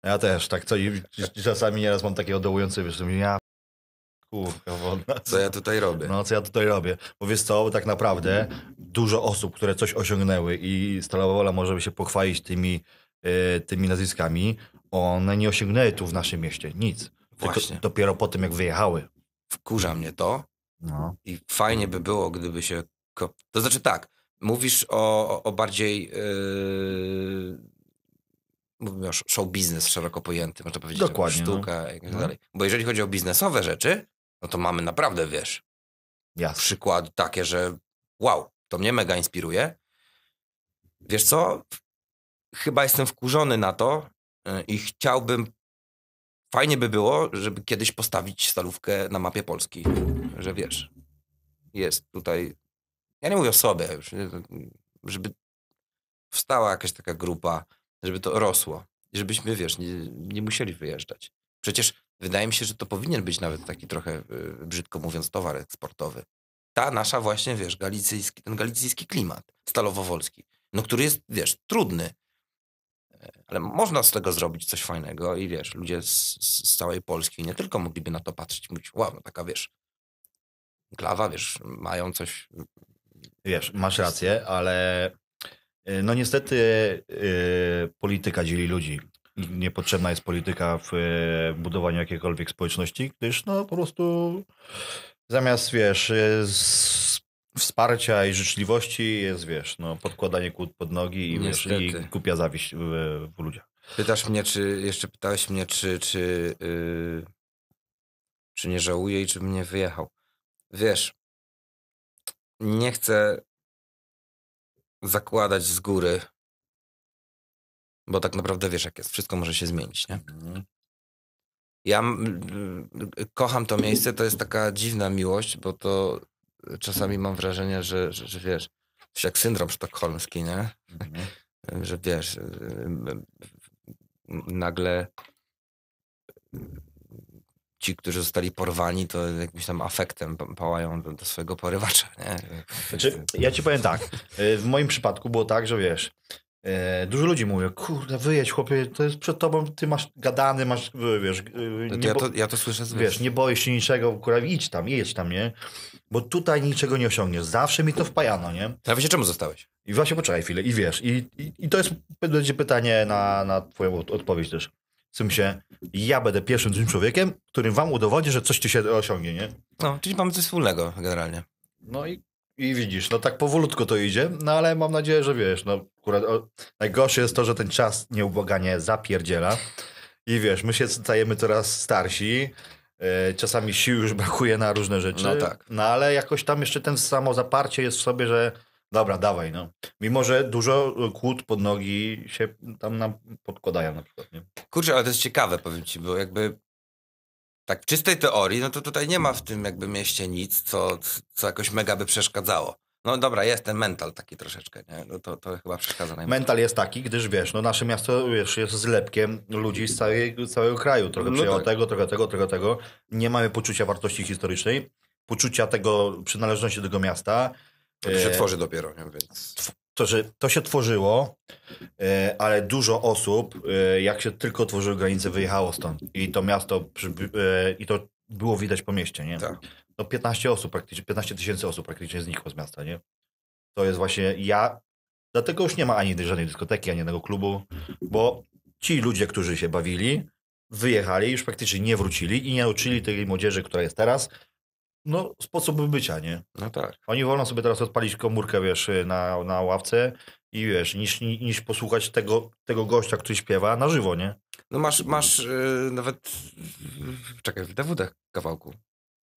Ja też, tak co czasami nieraz mam takie odołujące, wiesz, ja kurka wodna. Co ja tutaj robię? No, co ja tutaj robię? Bo wiesz co, tak naprawdę dużo osób, które coś osiągnęły i Stalowa Wola może by się pochwalić tymi, e, tymi nazwiskami, one nie osiągnęły tu w naszym mieście nic. Właśnie. Tylko dopiero po tym, jak wyjechały. Wkurza mnie
to. No. I fajnie by było, gdyby się. To znaczy tak, mówisz o, o bardziej. Yy... Mówimy o show biznes szeroko pojęty, można powiedzieć. Dokładnie. Sztuka no. i tak mhm. dalej. Bo jeżeli chodzi o biznesowe rzeczy, no to mamy naprawdę, wiesz. Jasne. Przykład takie, że wow, to mnie mega inspiruje. Wiesz co? Chyba jestem wkurzony na to, E, I chciałbym, fajnie by było, żeby kiedyś postawić stalówkę na mapie Polski, że wiesz, jest tutaj, ja nie mówię o sobie, żeby wstała jakaś taka grupa, żeby to rosło, żebyśmy, wiesz, nie, nie musieli wyjeżdżać. Przecież wydaje mi się, że to powinien być nawet taki trochę, e, brzydko mówiąc, towar eksportowy. Ta nasza właśnie, wiesz, galicyjski, ten galicyjski klimat stalowo-wolski, no który jest, wiesz, trudny, ale można z tego zrobić coś fajnego i wiesz, ludzie z, z całej Polski nie tylko mogliby na to patrzeć, mówić, wow, no taka wiesz,
klawa, wiesz, mają coś. Wiesz, masz rację, ale y, no niestety yy, polityka dzieli ludzi. Niepotrzebna jest polityka w yy, budowaniu jakiejkolwiek społeczności, gdyż no po prostu zamiast, wiesz, yy, z wsparcia i życzliwości jest, wiesz, no, podkładanie kłód pod nogi i, wiesz, i kupia zawiść w, w, ludziach. Pytasz mnie, czy, jeszcze
pytałeś mnie, czy, czy, yy, czy nie żałuję i czy mnie wyjechał. Wiesz, nie chcę zakładać z góry, bo tak naprawdę wiesz, jak jest, wszystko może się zmienić, nie?
Mhm. Ja y, y, kocham to miejsce, to jest taka dziwna miłość, bo to czasami mam wrażenie, że, że, że wiesz, jak syndrom sztokholmski, nie? Mhm. Że wiesz, y, y, nagle ci, którzy zostali porwani, to jakimś tam afektem
pałają do, do swojego porywacza. Nie? Znaczy, ja ci powiem tak. Y, w moim przypadku było tak, że wiesz, Dużo ludzi mówi, kurde, wyjedź chłopie, to jest przed tobą, ty masz gadany, masz, wiesz... ja, to, ja to słyszę z Wiesz, nie boisz się niczego, kurde, idź tam, jedź tam, nie? Bo tutaj niczego nie osiągniesz. Zawsze mi to wpajano, nie? A wiecie, czemu zostałeś? I właśnie poczekaj chwilę i wiesz. I, i, i to jest, będzie pytanie na, na twoją odpowiedź też. W sensie, ja będę pierwszym tym człowiekiem, którym wam udowodni, że coś ci się osiągnie, nie? No, czyli mamy coś wspólnego generalnie. No i, i widzisz, no tak powolutko to idzie, no ale mam nadzieję, że wiesz, no akurat o, najgorsze jest to, że ten czas nieubłaganie zapierdziela i wiesz, my się stajemy coraz starsi, E, czasami sił już brakuje na różne rzeczy. No tak. No ale jakoś tam jeszcze ten samo zaparcie jest w sobie, że dobra, dawaj, no. Mimo, że dużo e, kłód pod nogi się tam nam podkładają na przykład, nie? Kurczę, ale to jest
ciekawe, powiem ci, bo jakby tak w czystej teorii, no to tutaj nie ma w tym jakby mieście nic, co, co jakoś mega by przeszkadzało. No dobra, jest ten mental taki troszeczkę, nie? No to, to chyba przeszkadza najmniej. Mental
jest taki, gdyż wiesz, no nasze miasto wiesz, jest zlepkiem ludzi z całej, całego kraju. Trochę no przyjęło tak. tego, trochę tego, trochę tego. Nie mamy poczucia wartości historycznej, poczucia tego przynależności do tego miasta. To się e, tworzy dopiero, nie? więc... To, że to się tworzyło, e, ale dużo osób, e, jak się tylko tworzyły granice, wyjechało stąd. I to miasto, i to było widać po mieście, nie? Tak no 15 osób praktycznie, 15 tysięcy osób praktycznie znikło z miasta, nie? To jest właśnie ja, dlatego już nie ma ani żadnej dyskoteki, ani jednego klubu, bo ci ludzie, którzy się bawili, wyjechali, już praktycznie nie wrócili i nie nauczyli tej młodzieży, która jest teraz, no, sposobu bycia, nie? No tak. Oni wolą sobie teraz odpalić komórkę, wiesz, na, na ławce i wiesz, niż, niż posłuchać tego, tego gościa, który śpiewa na żywo, nie? No masz,
masz yy, nawet,
czekaj, w DWD kawałku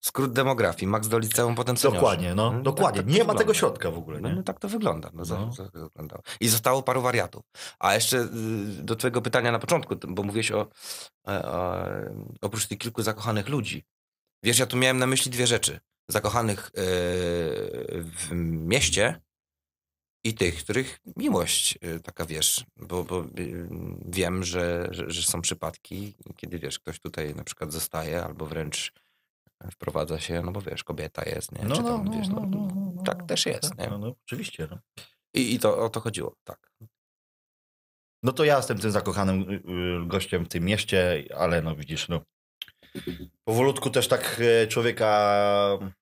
Skrót demografii,
max do liceum, potem seniorzy. Dokładnie, no, hmm? dokładnie. Tak, tak nie ma tego
środka w ogóle. No, nie? No,
no tak to wygląda. No, no. wyglądało. I zostało paru wariatów. A jeszcze y, do twojego pytania na początku, bo mówiłeś o, o, e, o oprócz tych kilku zakochanych ludzi. Wiesz, ja tu miałem na myśli dwie rzeczy. Zakochanych yy, w mieście i tych, których miłość yy, taka, wiesz, bo, bo yy, wiem, że, że, że są przypadki, kiedy, wiesz, ktoś tutaj na przykład zostaje albo wręcz wprowadza się, no bo wiesz,
kobieta jest, nie?
No, Czy tam,
no, wiesz, no, no, tak też jest,
tak, nie? No, oczywiście. I, I to o to chodziło, tak. No to ja jestem tym zakochanym gościem w tym mieście, ale no widzisz, no powolutku też tak człowieka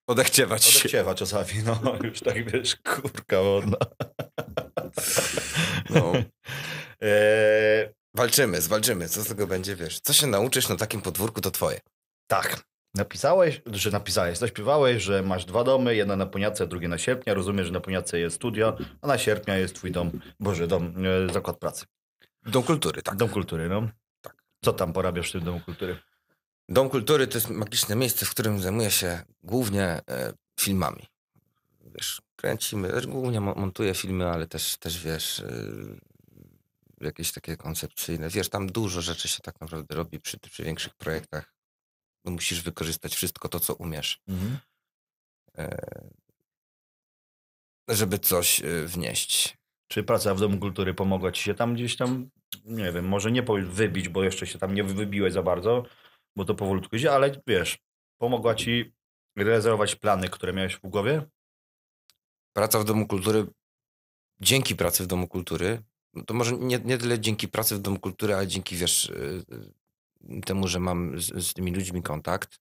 odechciewać. odechciewać czasami, no już tak wiesz, kurka wodna. No. e... Walczymy, zwalczymy, co z tego będzie, wiesz. Co się nauczysz na takim podwórku, to twoje. Tak, Napisałeś, że napisałeś, zaśpiewałeś, że masz dwa domy, jedna na Poniace, drugie na Sierpnia. Rozumiem, że na Poniace jest studio, a na Sierpnia jest twój dom, Boże, dom, e, zakład pracy. Dom kultury, tak. Dom kultury, no. Tak. Co tam porabiasz w tym domu kultury? Dom kultury to jest magiczne miejsce, w którym zajmuję się głównie
e, filmami. Wiesz, kręcimy, też znaczy głównie montuję filmy, ale też, też wiesz, e, jakieś takie koncepcyjne. Wiesz, tam dużo rzeczy się tak naprawdę robi przy, przy większych projektach musisz wykorzystać wszystko to, co umiesz,
mhm.
E, żeby coś e, wnieść. Czy praca w Domu Kultury pomogła ci się tam gdzieś tam, nie wiem, może nie wybić, bo jeszcze się tam nie wybiłeś za bardzo, bo to powolutku idzie, ale wiesz, pomogła ci realizować plany, które miałeś w głowie? Praca w Domu Kultury, dzięki
pracy w Domu Kultury, to może nie, nie tyle dzięki pracy w Domu Kultury, ale dzięki, wiesz, e, temu, że mam z, z tymi ludźmi kontakt,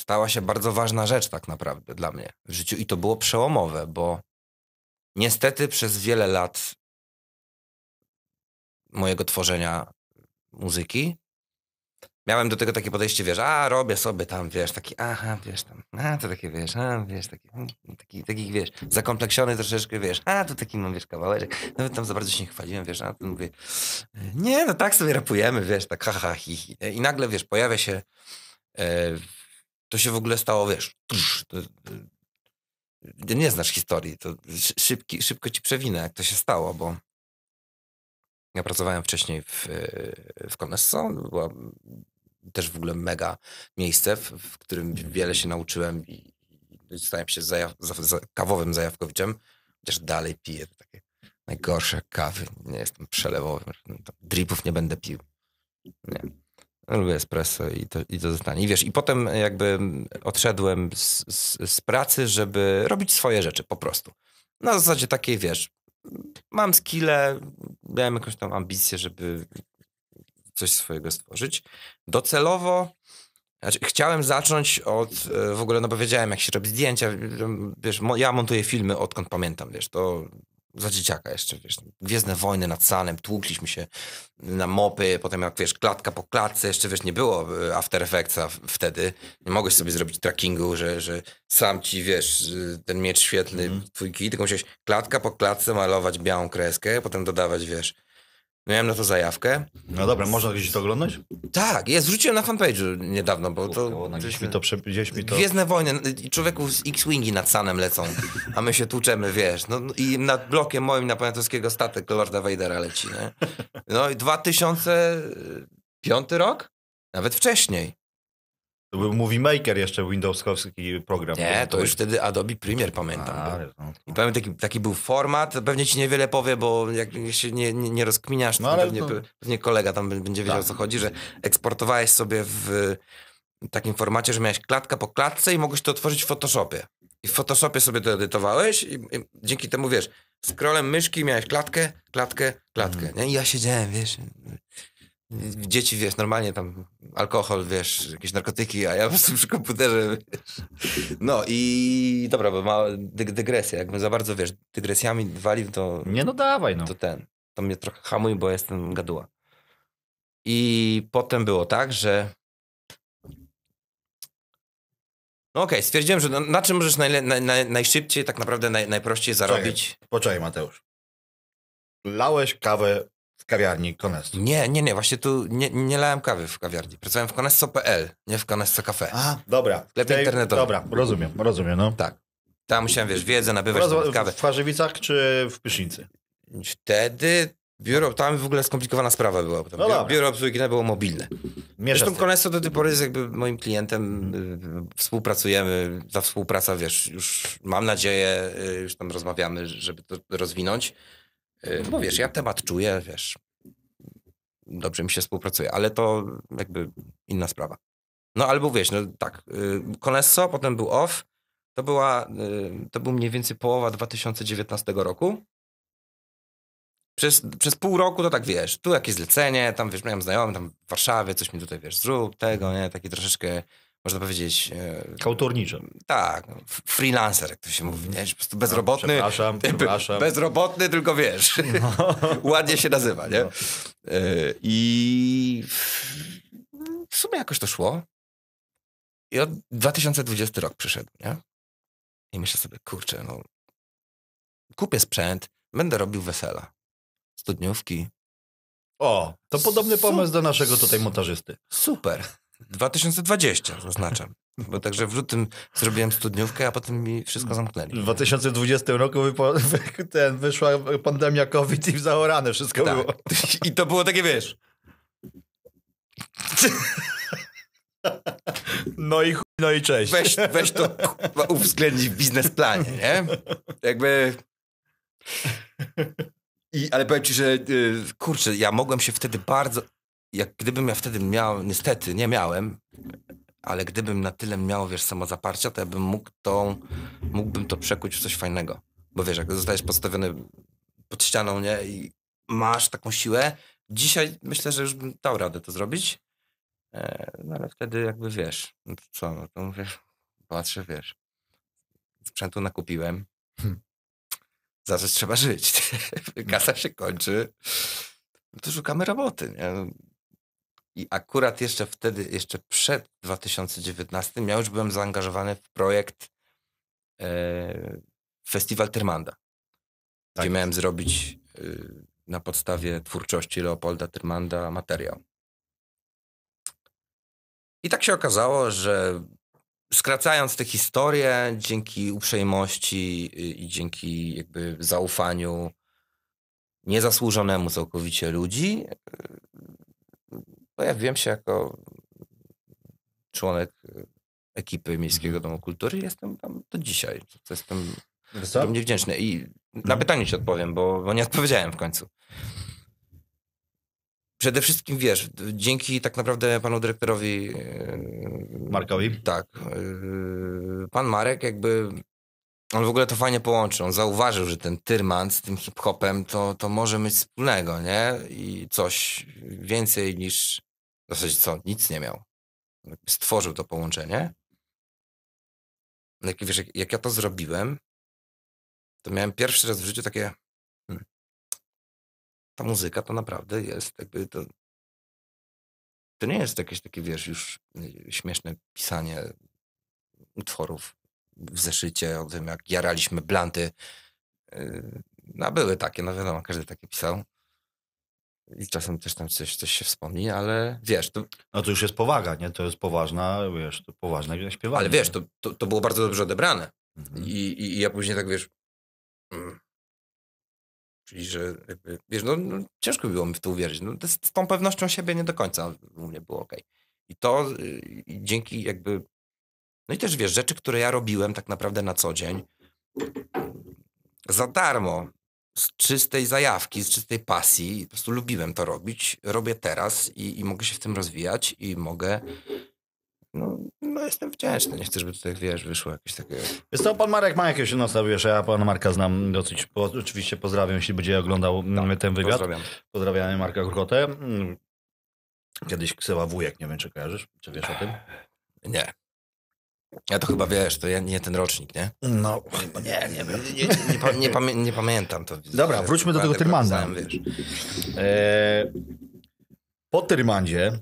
stała się bardzo ważna rzecz tak naprawdę dla mnie w życiu i to było przełomowe, bo niestety przez wiele lat mojego tworzenia muzyki miałem do tego takie podejście, wiesz, a robię sobie tam, wiesz, taki, aha, wiesz tam, a to takie, wiesz, a wiesz, taki, mm, taki, taki wiesz, zakompleksiony troszeczkę, wiesz, a to taki mam, wiesz, kawałeczek, nawet no, tam za bardzo się nie chwaliłem, wiesz, a to mówię, nie, no tak sobie rapujemy, wiesz, tak, haha, ha, hi, hi. I nagle, wiesz, pojawia się, e, to się w ogóle stało, wiesz, trz, to, to, e, nie znasz historii, to szybki, szybko ci przewinę, jak to się stało, bo ja pracowałem wcześniej w, e, w Konesso, była też w ogóle mega miejsce, w, w którym mhm. wiele się nauczyłem i, i stałem się zajaw, za, za, kawowym zajawkowiczem, chociaż dalej piję takie najgorsze kawy. Nie jestem przelewowy, dripów nie będę pił. Nie. Lubię espresso i to, i to zostanie. I wiesz, i potem jakby odszedłem z, z, z pracy, żeby robić swoje rzeczy po prostu. Na zasadzie takiej, wiesz, mam skille, miałem jakąś tam ambicję, żeby coś swojego stworzyć. Docelowo znaczy, chciałem zacząć od, e, w ogóle no wiedziałem jak się robi zdjęcia, wiesz, ja montuję filmy odkąd pamiętam, wiesz, to za dzieciaka jeszcze, wiesz, Gwiezdne Wojny nad Sanem, tłukliśmy się na mopy, potem jak, wiesz, klatka po klatce, jeszcze, wiesz, nie było e, After Effectsa wtedy, nie mogłeś sobie zrobić trackingu, że, że sam ci, wiesz, e, ten miecz świetny, mm. twój kij, tylko musiałeś klatka po klatce malować białą kreskę, potem dodawać, wiesz, Miałem na to zajawkę. No dobra, można gdzieś to oglądać? Tak, ja zwróciłem na fanpage'u niedawno, bo to... gdzieś mi to, prze, gdzieś mi to... Gwiezdne Wojny, y, człowieków z X-Wingi nad Sanem lecą, a my się tłuczemy, wiesz. No, no I nad blokiem moim na Poniatowskiego statek Lorda Vadera leci, nie? No i 2005 rok? Nawet wcześniej. To był Movie Maker jeszcze windowskowski program. Nie, to już wtedy Adobe Premiere pamiętam. A, no I pamiętam, taki, taki był format, pewnie ci niewiele powie, bo jak się nie, nie, nie rozkminiasz, no, to pewnie, to... pewnie kolega tam będzie wiedział tak. o co chodzi, że eksportowałeś sobie w takim formacie, że miałeś klatka po klatce i mogłeś to otworzyć w Photoshopie. I w Photoshopie sobie to edytowałeś i, i dzięki temu, wiesz, scrollem myszki miałeś klatkę, klatkę, klatkę. Mhm. Nie? I ja siedziałem, wiesz... Dzieci, wiesz, normalnie tam alkohol, wiesz, jakieś narkotyki, a ja po prostu przy komputerze, wiesz. No i dobra, bo ma dyg dygresja. Jakbym za bardzo, wiesz, dygresjami walił, to...
Nie no dawaj, no.
To ten. To mnie trochę hamuj, bo jestem gaduła. I potem było tak, że... No okej, okay, stwierdziłem, że na, czym możesz najszybciej, tak naprawdę naj, najprościej zarobić?
Poczekaj, poczekaj Mateusz.
Lałeś kawę w kawiarni Konest. Nie, nie, nie, właśnie tu nie, nie lałem kawy w kawiarni. Pracowałem w konesto.pl, nie w Konesto Cafe. A, dobra. Lepiej internetowy. Dobra, rozumiem,
rozumiem, no. Tak.
Tam musiałem, wiesz, wiedzę nabywać Roz... kawę. W Twarzywicach czy w Pysznicy? Wtedy biuro, tam w ogóle skomplikowana sprawa była. Tam no biuro, biuro obsługi było mobilne. Mieszasz Zresztą Konesto do tej pory jest jakby moim klientem, y, współpracujemy, ta współpraca, wiesz, już mam nadzieję, y, już tam rozmawiamy, żeby to rozwinąć no bo wiesz, ja temat czuję, wiesz, dobrze mi się współpracuje, ale to jakby inna sprawa. No albo wiesz, no tak, Konesso, y, potem był Off, to była, y, to był mniej więcej połowa 2019 roku. Przez, przez pół roku to tak wiesz, tu jakieś zlecenie, tam wiesz, miałem znajomy tam w Warszawie, coś mi tutaj wiesz, zrób tego, nie, taki troszeczkę można powiedzieć... E, Kautorniczy. Tak, no, freelancer, jak to się mówi, nie? Po prostu bezrobotny. No, przepraszam, przepraszam. Bezrobotny, tylko wiesz, no. ładnie się nazywa, nie? No. E, I
w sumie jakoś to szło. I od 2020 rok przyszedł, nie? I myślę sobie, kurczę, no kupię sprzęt, będę robił
wesela. Studniówki.
O, to podobny pomysł do naszego tutaj
montażysty. Super. 2020, zaznaczam.
Bo także w lutym zrobiłem studniówkę,
a potem mi wszystko zamknęli. W 2020 roku ten, wyszła pandemia COVID i zaorane wszystko tak. było. I to było takie, wiesz... No i chuj, no i cześć. Weź, weź to
uwzględnić w biznesplanie, nie? Jakby... I, ale powiem ci, że y, kurczę, ja mogłem się wtedy bardzo jak gdybym ja wtedy miał, niestety nie miałem, ale gdybym na tyle miał, wiesz, samozaparcia, to ja bym mógł to mógłbym to przekuć w coś fajnego. Bo wiesz, jak zostajesz podstawiony pod ścianą, nie, i masz taką siłę, dzisiaj myślę, że już bym dał radę to zrobić, e, no ale wtedy jakby wiesz, no to co, no to mówisz, patrzę, wiesz, sprzętu nakupiłem, zawsze hmm. za coś trzeba żyć, kasa się kończy, no to szukamy roboty, nie? I akurat jeszcze wtedy, jeszcze przed 2019, ja już byłem zaangażowany w projekt e, Festiwal Termanda, tak. gdzie miałem zrobić e, na podstawie twórczości Leopolda Termanda materiał. I tak się okazało, że skracając tę historię, dzięki uprzejmości y, i dzięki jakby zaufaniu niezasłużonemu całkowicie ludzi, y, Pojawiłem no, się jako członek y, ekipy Miejskiego mhm. Domu Kultury i jestem tam do dzisiaj. jestem mnie wdzięczny. I na mhm. pytanie ci odpowiem, bo, bo nie odpowiedziałem w końcu. Przede wszystkim wiesz, dzięki tak naprawdę panu dyrektorowi. Y, Markowi? Tak. Y, pan Marek jakby. On w ogóle to fajnie połączył. On zauważył, że ten Tyrman z tym hip-hopem to, to może mieć wspólnego, nie? I coś więcej niż w zasadzie
co, nic nie miał. Stworzył to połączenie. No jak, wiesz, jak, jak ja to zrobiłem, to miałem pierwszy raz w życiu takie hmm, ta muzyka to naprawdę jest jakby to to nie jest jakieś takie, wiesz, już y, śmieszne pisanie utworów
w zeszycie o tym, jak jaraliśmy blanty. Y, no, były takie, no wiadomo, każdy takie pisał. I czasem też tam coś, coś się wspomni, ale wiesz... To...
No to już jest powaga, nie? To jest poważna, wiesz, to poważne śpiewanie. Ale wiesz,
to, to, to było bardzo dobrze odebrane. Mhm. I, I, I ja później tak, wiesz... Mm. Czyli, że jakby, wiesz, no, no, ciężko było mi w to uwierzyć. No, to z tą pewnością siebie nie do końca u mnie było ok. I to y, i dzięki jakby... No i też, wiesz, rzeczy, które ja robiłem tak naprawdę na co dzień za darmo z czystej zajawki, z czystej pasji. Po prostu lubiłem to robić. Robię teraz i, i mogę się w tym rozwijać i mogę. No,
no jestem wdzięczny. Nie
chcę, żeby tutaj, wiesz, wyszło jakieś takie...
Jest to pan Marek ma jakieś nosa, wiesz, ja pana Marka znam dosyć. Po, oczywiście pozdrawiam, jeśli będzie oglądał mm, tak, ten wywiad. Pozdrawiam. Pozdrawiamy Marka Kurkotę. Mm. Kiedyś ksyła wujek, nie wiem, czy kojarzysz, czy wiesz o tym? Nie. Ja to chyba wiesz, to ja nie ten rocznik, nie?
No, chyba nie, nie wiem. Nie, nie, pa, nie, nie, pamiętam to. Dobra, wróćmy do tego
Tyrmanda. E, po Tyrmandzie,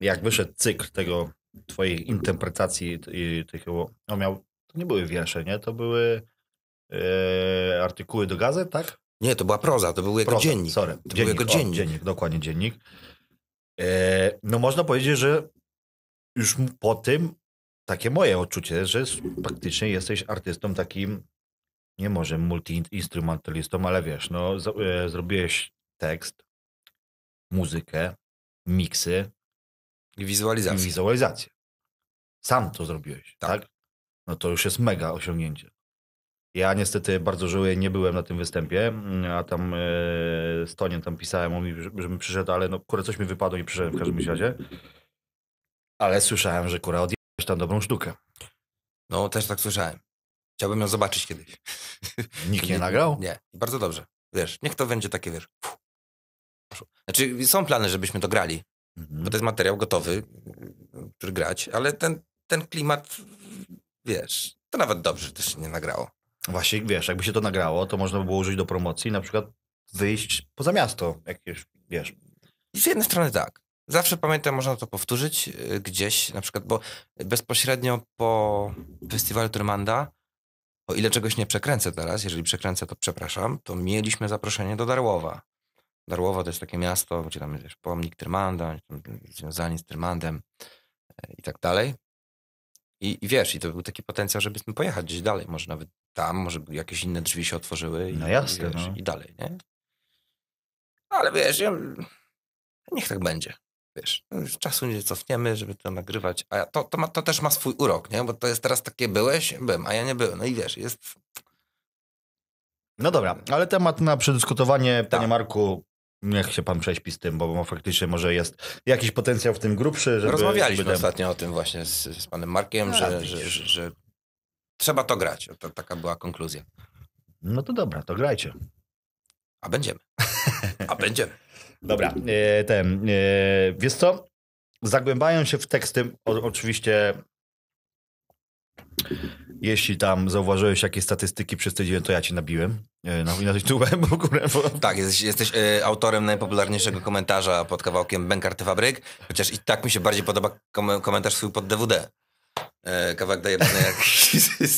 jak wyszedł cykl tego twojej interpretacji, takiego, no miał, to nie były wiersze, nie? To były e, artykuły do gazet, tak? Nie, to była proza, to był jego proza, dziennik. Sorry, to dziennik, był jego dziennik. O, dziennik, dokładnie dziennik. E, no można powiedzieć, że już po tym takie moje odczucie, że praktycznie jesteś artystą takim, nie może multi-instrumentalistą, ale wiesz, no z, e, zrobiłeś tekst, muzykę, miksy i wizualizację. I wizualizację. Sam to zrobiłeś, tak. tak? No to już jest mega osiągnięcie. Ja niestety bardzo żałuję, nie byłem na tym występie, mm, a tam e, Toniem tam pisałem, on mi, żebym przyszedł, ale no kurę, coś mi wypadło i przyszedłem w każdym razie. Ale słyszałem, że kurę od tam dobrą sztukę. No, też tak słyszałem.
Chciałbym ją zobaczyć kiedyś. Nikt nie nagrał? Nie. Bardzo dobrze. Wiesz, niech to będzie takie, wiesz... Znaczy, są plany, żebyśmy to grali, mhm. bo to jest materiał
gotowy, który grać, ale ten, ten klimat, wiesz, to nawet dobrze, że się nie nagrało. Właśnie, wiesz, jakby się to nagrało, to można by było użyć do promocji, na przykład wyjść poza miasto, już, wiesz. Z jednej strony tak. Zawsze pamiętam, można to
powtórzyć y, gdzieś, na przykład, bo bezpośrednio po festiwalu Turmanda, o ile czegoś nie przekręcę teraz, jeżeli przekręcę, to przepraszam, to mieliśmy zaproszenie do Darłowa. Darłowo to jest takie miasto, gdzie tam jest pomnik Trymanda, związani z Trymandem e, i tak dalej. I, I, wiesz, i to był taki potencjał, żebyśmy pojechać gdzieś dalej, może nawet tam, może jakieś inne drzwi się otworzyły i, no jasne, i, wiesz, no. i dalej, nie? Ale wiesz, niech tak będzie wiesz, no już czasu nie cofniemy, żeby to nagrywać, a ja, to, to, ma, to też ma swój urok, nie? Bo to jest teraz takie byłeś, byłem, a
ja nie byłem. No i wiesz, jest... No dobra, ale temat na przedyskutowanie, tak. panie Marku, niech się pan prześpi z tym, bo faktycznie może jest jakiś potencjał w tym grubszy. Żeby, Rozmawialiśmy żeby... ostatnio
o tym właśnie z, z panem Markiem, no, że, że, że, że, trzeba
to grać. To, taka była konkluzja. No to dobra, to grajcie. A będziemy. A będziemy. Dobra, e, ten, e, wiesz co? Zagłębiają się w teksty, o, oczywiście jeśli tam zauważyłeś jakieś statystyki przez tydzień, to ja ci nabiłem. No, e, i na tubem w ogóle. Bo... Tak,
jesteś, jesteś autorem najpopularniejszego komentarza pod kawałkiem Benkarty Fabryk, chociaż i tak mi się bardziej podoba kom komentarz swój pod DVD. E, kawałek dajebany jak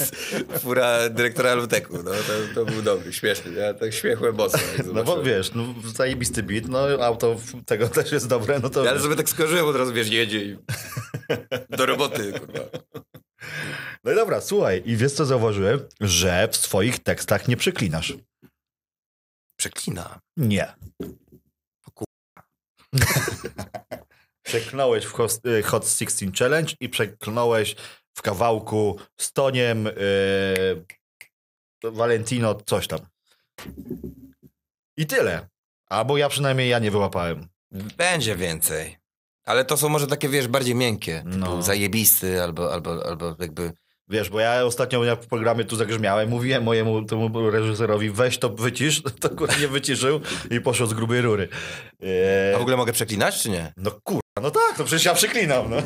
fura dyrektora Luteku. No, to, to, był dobry, śmieszny. Ja tak śmiechłem mocno.
No bo wiesz, no, zajebisty bit, no auto tego też jest dobre. No to... Ja ale sobie
tak skojarzyłem od razu, wiesz, jedzie i do roboty, kurwa.
No i dobra, słuchaj, i wiesz co zauważyłem? Że w swoich tekstach nie przeklinasz. Przeklina? Nie. O kurwa. przeklnąłeś w y, Hot 16 Challenge i przeklnąłeś w kawałku z Toniem y, Valentino coś tam. I tyle. Albo ja przynajmniej ja nie wyłapałem. Będzie więcej. Ale to są może takie, wiesz, bardziej miękkie. No. Zajebisty albo, albo, albo jakby... Wiesz, bo ja ostatnio jak w programie tu zagrzmiałem, mówiłem mojemu temu reżyserowi, weź to wycisz, to kurwa nie wyciszył i poszło z grubej rury. Eee... A w e, ogóle mogę przeklinać, czy nie? No kur... No tak, to przecież ja przeklinam, no.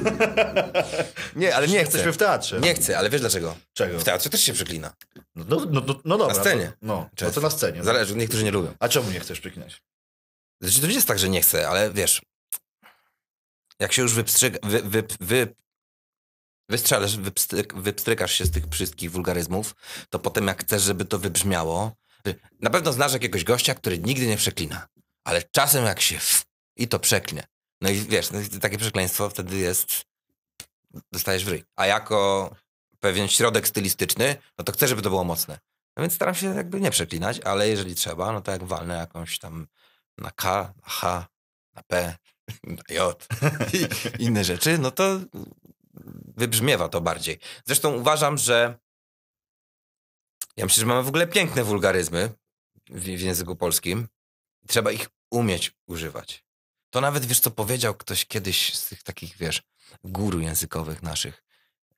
Nie, ale nie chcę. Jesteśmy w teatrze. Nie chcę, ale wiesz dlaczego? Czego? W teatrze
też się przeklina.
No, no, no, no, no dobra. Na scenie. No, no,
no to na scenie. No. Zależy, niektórzy nie lubią. A czemu nie chcesz przeklinać? Znaczy, to jest tak, że nie chcę, ale wiesz, jak się już wypstrzyga, wy, wy, wy, wystrzelasz, wypstryk, wypstrykasz się z tych wszystkich wulgaryzmów, to potem jak chcesz, żeby to wybrzmiało, na pewno znasz jakiegoś gościa, który nigdy nie przeklina, ale czasem jak się i to przeknie. No i wiesz, no takie przekleństwo wtedy jest, dostajesz w ryj. A jako pewien środek stylistyczny, no to chcę, żeby to było mocne. No więc staram się jakby nie przeklinać, ale jeżeli trzeba, no to jak walnę jakąś tam na K, na H, na P, na J i inne rzeczy, no to wybrzmiewa to bardziej. Zresztą uważam, że ja myślę, że mamy w ogóle piękne wulgaryzmy w, w języku polskim. Trzeba ich umieć używać. To nawet, wiesz, co powiedział ktoś kiedyś z tych takich, wiesz, gór językowych naszych.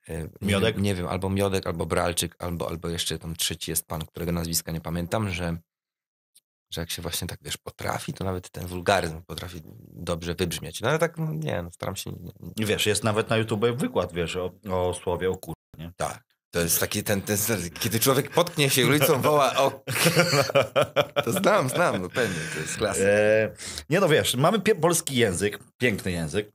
E, Miodek? Nie, wiem, albo Miodek, albo Bralczyk, albo, albo jeszcze tam trzeci jest pan, którego nazwiska nie pamiętam, że, że jak się właśnie tak, wiesz, potrafi, to nawet ten wulgaryzm potrafi dobrze wybrzmieć. No ale tak, no, nie, no, staram się... Nie,
nie. Wiesz, jest nawet na YouTube wykład, wiesz, o, o słowie, o kur... Nie? Tak. To jest taki ten, ten kiedy człowiek potknie się ulicą, woła o... To znam, znam, no pewnie, to jest klasa. E, nie no, wiesz, mamy polski język, piękny język.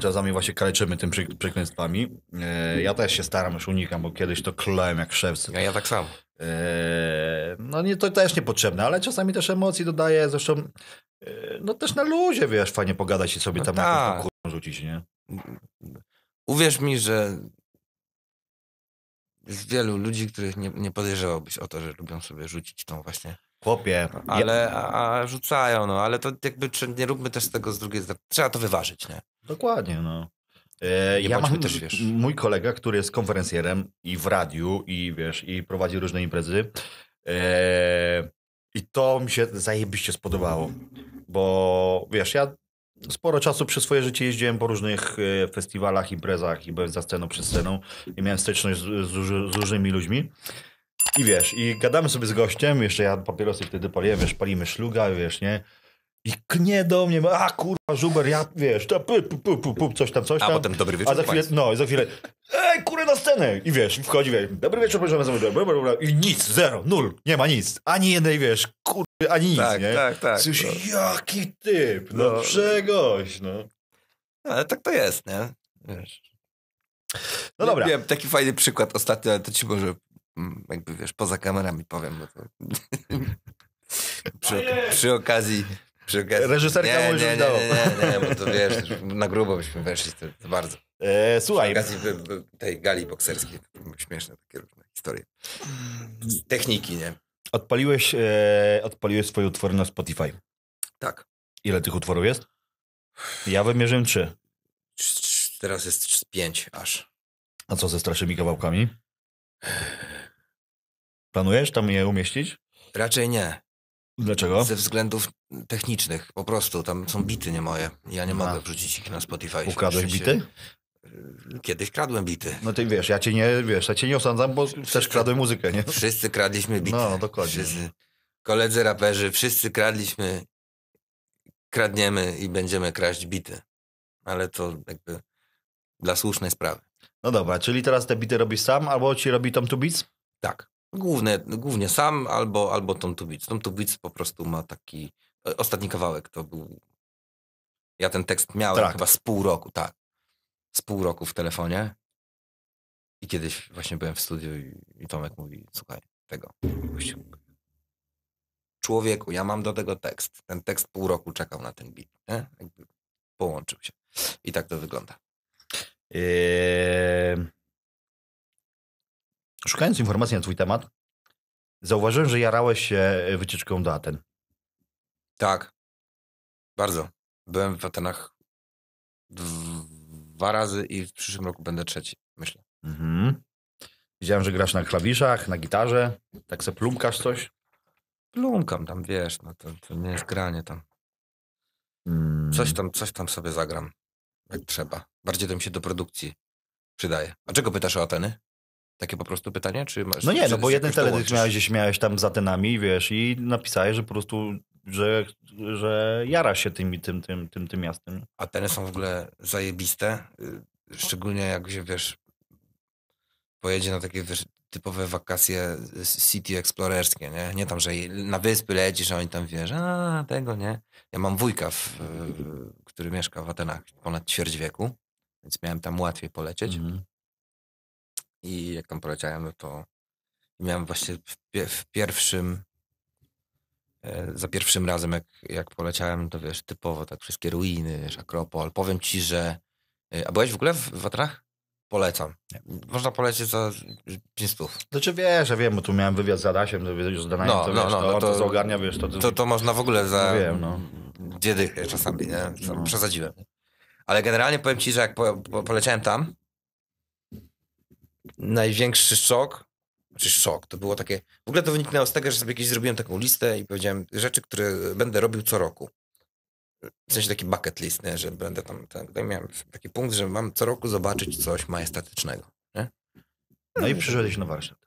Czasami właśnie kaleczymy tym przy przekleństwami. E, ja też się staram, już unikam, bo kiedyś to klałem jak szewc. Ja, ja tak samo. E, no nie, to też niepotrzebne, ale czasami też emocji dodaje, zresztą no też na luzie, wiesz, fajnie pogadać i sobie no tam no jakąś rzucić, nie? Uwierz mi, że jest
wielu ludzi, których nie, nie podejrzewałbyś o to, że lubią sobie rzucić tą właśnie.
Chłopie. Ale
a, a rzucają, no ale to jakby nie róbmy też tego z drugiej strony. Trzeba to wyważyć, nie?
Dokładnie,
no. E, ja mam też, wiesz. mój kolega, który jest konferencjerem i w radiu i wiesz, i prowadzi różne imprezy. E, I to mi się zajebiście spodobało. Bo wiesz, ja sporo czasu przez swoje życie jeździłem po różnych e, festiwalach, imprezach i byłem za sceną, przez sceną i miałem styczność z, z, z różnymi ludźmi. I wiesz, i gadamy sobie z gościem, jeszcze ja papierosy wtedy paliłem, wiesz, palimy szluga, wiesz, nie? I knie do mnie, a kurwa, żuber, ja wiesz, to pu, pu, pu, pu, pu, coś tam, coś tam. A potem dobry wieczór. A za chwilę, no, i za chwilę, ej, kurę na scenę! I wiesz, wchodzi, wiesz, dobry wieczór, proszę bardzo, i nic, zero, nul, nie ma nic. Ani jednej, wiesz, kurwa, ani nic, tak, nie? Tak, tak, no. jaki typ, no, no no. no. Ale
tak to jest, nie? Wiesz. No dobra. wiem, taki fajny przykład ostatnio, ale to ci może, mm, jakby wiesz, poza kamerami powiem, bo to... przy, przy okazji przy Reżyserka nie, mu już nie, nie, nie, nie, bo to wiesz, na grubo byśmy weszli, to, to bardzo. E, słuchaj. Przy okazji tej gali bokserskiej, śmieszne takie różne historie. Techniki, nie?
Odpaliłeś, e, odpaliłeś swoje utwory na Spotify. Tak. Ile tych utworów jest? Ja wymierzyłem trzy. Teraz jest pięć aż. A co ze strasznymi kawałkami? Planujesz tam je umieścić? Raczej nie. Dlaczego? Ze
względów technicznych, po prostu. Tam są bity nie moje. Ja nie A. mogę wrzucić ich na Spotify. Ukradłeś bity?
Y, kiedyś kradłem bity. No ty wiesz, ja cię nie, wiesz, ja cię nie osądzam, bo wszyscy, też kradłem muzykę, nie? Wszyscy kradliśmy bity. No, no, dokładnie. Wszyscy, koledzy raperzy, wszyscy kradliśmy, kradniemy i będziemy kraść bity. Ale to jakby dla słusznej sprawy. No dobra, czyli teraz te bity robisz sam, albo ci robi Tom
Tubic? Tak. Głównie, głównie sam albo, albo Tom Tubic. Tom Tubic po prostu ma taki... Ostatni kawałek to był... Ja ten tekst miałem Trakt. chyba z pół roku, tak. Z pół roku w telefonie. I kiedyś właśnie byłem w studiu i, i Tomek mówi, słuchaj, tego. Człowieku, ja mam do tego tekst. Ten tekst pół roku czekał na ten beat. Nie? Jakby połączył się. I tak to
wygląda. Eee, szukając informacji na twój temat, zauważyłem, że jarałeś się e, wycieczką do Aten. Tak. Bardzo. Byłem w Atenach dwa razy i w przyszłym roku będę trzeci,
myślę. Mhm.
Widziałem, że grasz na klawiszach, na gitarze. Tak se plumkasz coś? Plumkam tam, wiesz, no to,
to nie jest granie tam. Coś mm. tam. Coś tam sobie zagram, jak trzeba. Bardziej to mi się do produkcji przydaje. A czego pytasz o Ateny? Takie po prostu pytanie? Czy masz, no nie, no bo jeden teledysk miałeś,
gdzieś miałeś tam za tenami, wiesz, i napisałeś, że po prostu, że, że jara się tym, tym, tym, tym, tym miastem. A teny są w ogóle
zajebiste, y, szczególnie jak się, wiesz, pojedzie na takie, wiesz, typowe wakacje city eksplorerskie, nie? Nie tam, że na wyspy lecisz, a oni tam, wiesz, a tego, nie? Ja mam wujka, w, y, który mieszka w Atenach ponad ćwierć wieku, więc miałem tam łatwiej polecieć. Mm -hmm. I jak tam poleciałem, no to miałem właśnie w, pierwszym, e, za pierwszym razem, jak, jak poleciałem, to wiesz, typowo tak wszystkie ruiny, wiesz, Akropol. Powiem ci, że.
E, a byłeś w ogóle w Watrach? Polecam.
Można polecieć za 5
Znaczy no wiesz, ja wiem, bo tu miałem wywiad z Adasiem, już z Danajem, no, to, no, wiesz, no, to, no, to, to ogarnia, wiesz, to, to... To, można
w ogóle za no, wiem, no. dwie dychy czasami, nie? No. Przesadziłem. Ale generalnie powiem ci, że jak po, po, poleciałem tam, największy szok, czy szok, to było takie, w ogóle to wyniknęło z tego, że sobie kiedyś zrobiłem taką listę i powiedziałem rzeczy, które będę robił co roku. W sensie taki bucket list, nie? że będę tam, tak, no miałem taki punkt, że mam co roku zobaczyć coś majestatycznego. Nie? No i przyszedłeś na warsztat.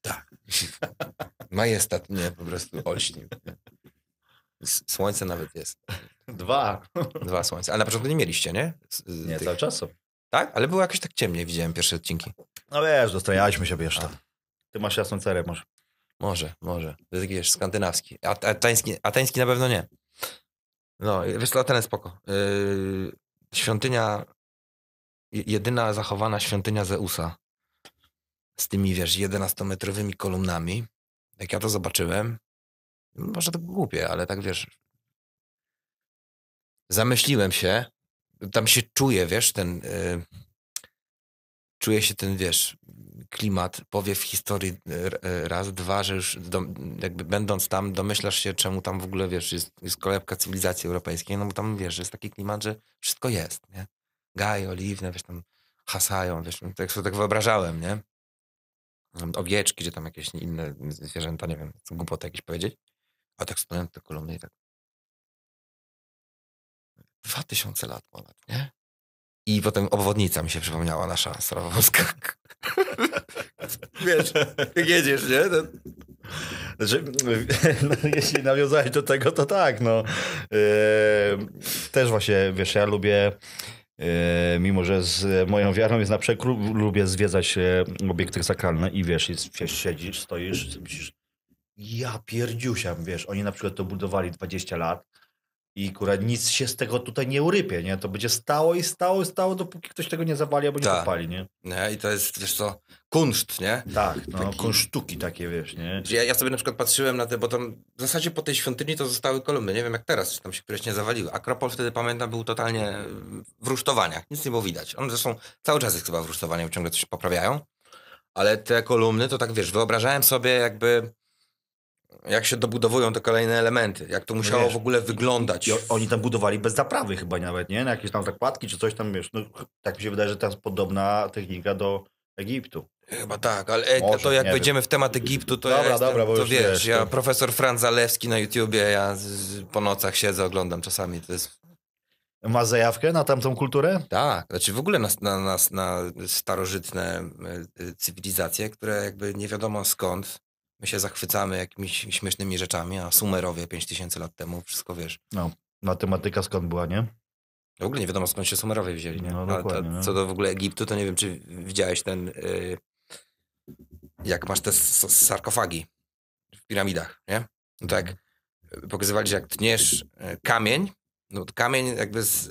Tak. Majestat mnie po prostu olśnił. Słońce nawet jest. Dwa. Dwa słońce. Ale na początku nie mieliście, nie? Z, nie, tych... cały czas są. Tak? Ale było jakoś tak ciemniej, widziałem pierwsze odcinki. No wiesz, dostrajaliśmy się wiesz, Ty masz jasną cerę, może. Może, może. To jest jakiś skandynawski. Ateński, atański, na pewno nie. No, Atenę spoko. Yy, świątynia, jedyna zachowana świątynia Zeusa z tymi, wiesz, 11-metrowymi kolumnami. Jak ja to zobaczyłem, może to głupie, ale tak, wiesz, zamyśliłem się tam się czuje, wiesz, ten. Yy, czuje się ten, wiesz, klimat, powiew historii y, y, raz, dwa, że już do, jakby będąc tam, domyślasz się, czemu tam w ogóle, wiesz, jest, jest kolebka cywilizacji europejskiej, no bo tam, wiesz, jest taki klimat, że wszystko jest, nie? Gaje, oliwne, wiesz, tam hasają, wiesz, no tak sobie tak wyobrażałem, nie?
Owieczki, czy tam jakieś inne zwierzęta, nie wiem, głupoty jakieś powiedzieć. A tak stoją te kolumny i tak 2000 lat ponad, nie? I potem obwodnica mi się przypomniała nasza starowolska.
Wiesz,
jak jedziesz, nie? To... Znaczy, no, jeśli nawiązałeś do tego, to tak, no. Yy, też właśnie, wiesz, ja lubię e, mimo że z moją wiarą jest na przekór, lubię zwiedzać e, obiekty sakralne i wiesz, siedzisz, stoisz, myślisz, ja pierdziusiam, wiesz, oni na przykład to budowali 20 lat, i kurwa nic się z tego tutaj nie urypie, nie? To będzie stało i stało i stało, dopóki ktoś tego nie zawali albo nie upali tak. zapali,
nie? Nie, i to jest, wiesz co, kunszt, nie? Tak, no, Taki...
kunsztuki takie, wiesz, nie? Ja, ja
sobie na przykład patrzyłem na te, bo tam w zasadzie po tej świątyni to zostały kolumny, nie wiem jak teraz, czy tam się któreś nie zawaliły. Akropol wtedy, pamiętam, był totalnie w rusztowaniach, nic nie było widać. On zresztą cały czas jest chyba w rusztowaniu, ciągle coś poprawiają, ale te kolumny to tak, wiesz, wyobrażałem sobie jakby jak się dobudowują te kolejne elementy, jak to no musiało wiesz, w ogóle
wyglądać. I, i oni tam budowali bez zaprawy chyba nawet, nie? Na jakieś tam zakładki czy coś tam, wiesz, no, tak mi się wydaje, że to jest podobna technika do Egiptu. Chyba tak, ale e, Może, to jak wejdziemy w
temat Egiptu, to dobra, ja jestem, dobra, bo to wiesz, wiesz, ja profesor Franz Zalewski na YouTubie, ja z, po nocach siedzę, oglądam czasami, to jest...
Ma zajawkę na tamtą kulturę? Tak,
znaczy w ogóle na, na, na, na starożytne e, e, cywilizacje, które jakby nie wiadomo skąd My się zachwycamy jakimiś śmiesznymi rzeczami, a Sumerowie 5000 lat
temu, wszystko wiesz. No, matematyka no, skąd była, nie? W
ogóle nie wiadomo skąd się Sumerowie wzięli. Nie?
No, dokładnie, to, no. co
do w ogóle Egiptu, to nie wiem, czy widziałeś ten. Yy, jak masz te sarkofagi w piramidach, nie? No tak. Pokazywali, że jak tniesz y, kamień, no kamień jakby z,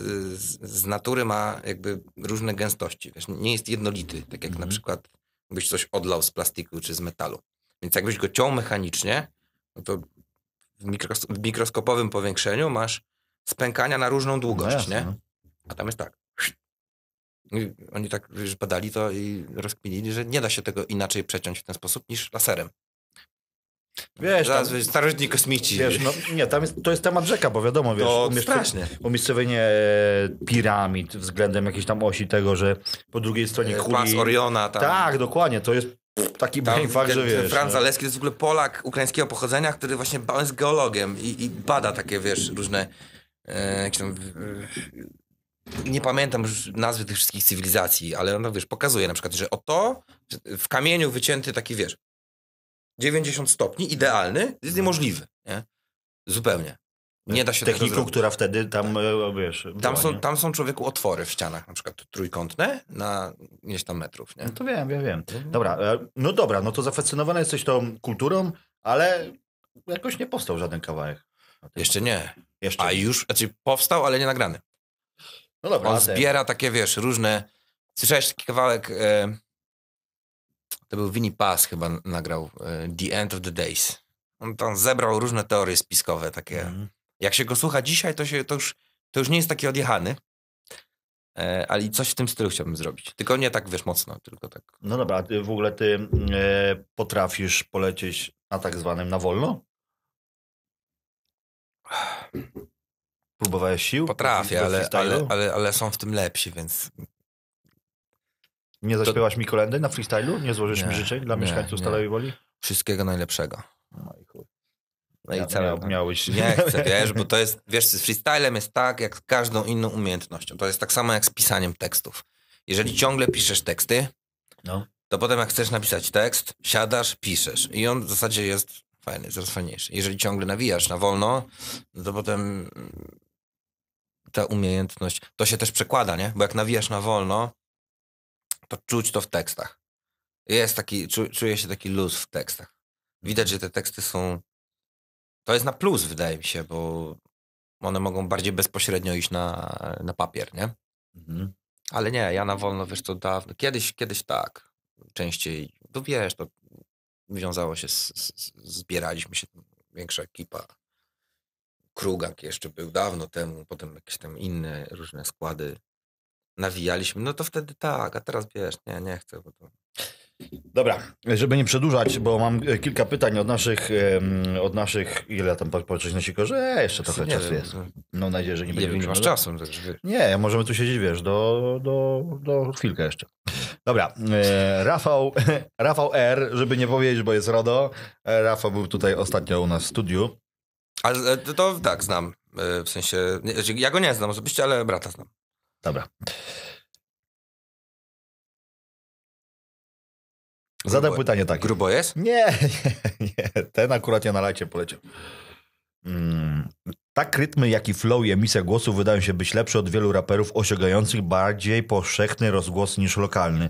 z natury ma jakby różne gęstości. Wiesz, nie jest jednolity, tak jak mm -hmm. na mhm. przykład byś coś odlał z plastiku czy z metalu. Więc jakbyś go ciął mechanicznie, no to w, mikros w mikroskopowym powiększeniu masz spękania na różną no długość, no nie? A tam jest tak. I oni tak już badali to i rozkminili, że nie da się tego inaczej przeciąć w ten sposób niż laserem.
No, wiesz, Zaraz, tam, starożytni kosmici. Wiesz, no, nie, tam jest, to jest temat rzeka, bo wiadomo, wiesz, to umiejscowienie, e, piramid względem jakiejś tam osi tego, że po drugiej stronie e, kuli... Pas Oriona tam. Tak, dokładnie, to jest Taki brain że wiesz. Fran no.
Zaleski to jest w ogóle Polak ukraińskiego pochodzenia, który właśnie jest geologiem i, i bada takie, wiesz, różne... E, tam, e, nie pamiętam już nazwy tych wszystkich cywilizacji, ale on, wiesz, pokazuje na przykład, że oto w kamieniu wycięty taki, wiesz, 90 stopni, idealny, jest niemożliwy, nie? Zupełnie. Nie da się Techniką, która wtedy tam, tak. wiesz... tam, są, tam są człowieku otwory w ścianach, na
przykład trójkątne na ileś tam metrów, nie? No to wiem, ja wiem. No. Dobra, e, no dobra, no to zafascynowany jesteś tą kulturą, ale jakoś nie powstał żaden kawałek.
Jeszcze nie. Jeszcze A już, znaczy powstał, ale nie nagrany.
No dobra. On zbiera
takie, wiesz, różne... Słyszałeś taki kawałek... E... To był Winnie Pass chyba nagrał e... The End of the Days. On tam zebrał różne teorie spiskowe takie... Mhm. Jak się go słucha dzisiaj, to, się, to, już, to już nie jest taki odjechany. E, ale coś w tym stylu chciałbym zrobić. Tylko nie tak, wiesz, mocno, tylko tak.
No dobra, ty w ogóle ty e, potrafisz polecieć na tak zwanym na wolno? Próbowałeś sił? Potrafię, ale, ale, ale, ale, są w tym lepsi, więc... Nie zaśpiewasz to... mi kolendy na freestylu? Nie złożysz nie, mi życzeń dla nie, mieszkańców nie. Stalowej Woli?
Wszystkiego najlepszego. No i no ja, i całe. miałeś. Nie chcę, wiesz, bo to jest, wiesz, z freestylem jest tak, jak z każdą inną umiejętnością. To jest tak samo jak z pisaniem tekstów. Jeżeli ciągle piszesz teksty, no. to potem jak chcesz napisać tekst, siadasz, piszesz. I on w zasadzie jest fajny, coraz fajniejszy. Jeżeli ciągle nawijasz na wolno, no to potem ta umiejętność, to się też przekłada, nie? Bo jak nawijasz na wolno, to czuć to w tekstach. Jest taki, czu, czuje się taki luz w tekstach. Widać, że te teksty są to jest na plus, wydaje mi się, bo one mogą bardziej bezpośrednio iść na, na papier, nie? Mhm. Ale nie, ja na wolno, wiesz, to dawno, kiedyś, kiedyś tak, częściej, to no wiesz, to wiązało się, z, z, zbieraliśmy się, większa ekipa, Krugak jeszcze był dawno temu, potem jakieś tam inne różne składy nawijaliśmy, no to wtedy tak, a teraz wiesz, nie, nie chcę, bo to...
Dobra, żeby nie przedłużać, bo mam e, kilka pytań od naszych, od naszych ile tam patrzeć na siko, że jeszcze trochę nie czasu wiem. jest. No nadzieję, że nie będzie. Nie masz czasu. Także... Nie, możemy tu siedzieć, wiesz, do, do, do chwilkę jeszcze. Dobra, e, Rafał, Rafał R, żeby nie powiedzieć, bo jest RODO. E, Rafał był tutaj ostatnio u nas w studiu. Ale to, to
tak, znam. W sensie, znaczy, ja go nie znam osobiście, ale brata znam. Dobra.
Zadam pytanie tak. Grubo jest? Nie, nie, nie. Ten akurat ja na lajcie poleciał. Mm. Tak rytmy, jak i flow i emisja głosu wydają się być lepsze od wielu raperów osiągających bardziej powszechny rozgłos niż lokalny.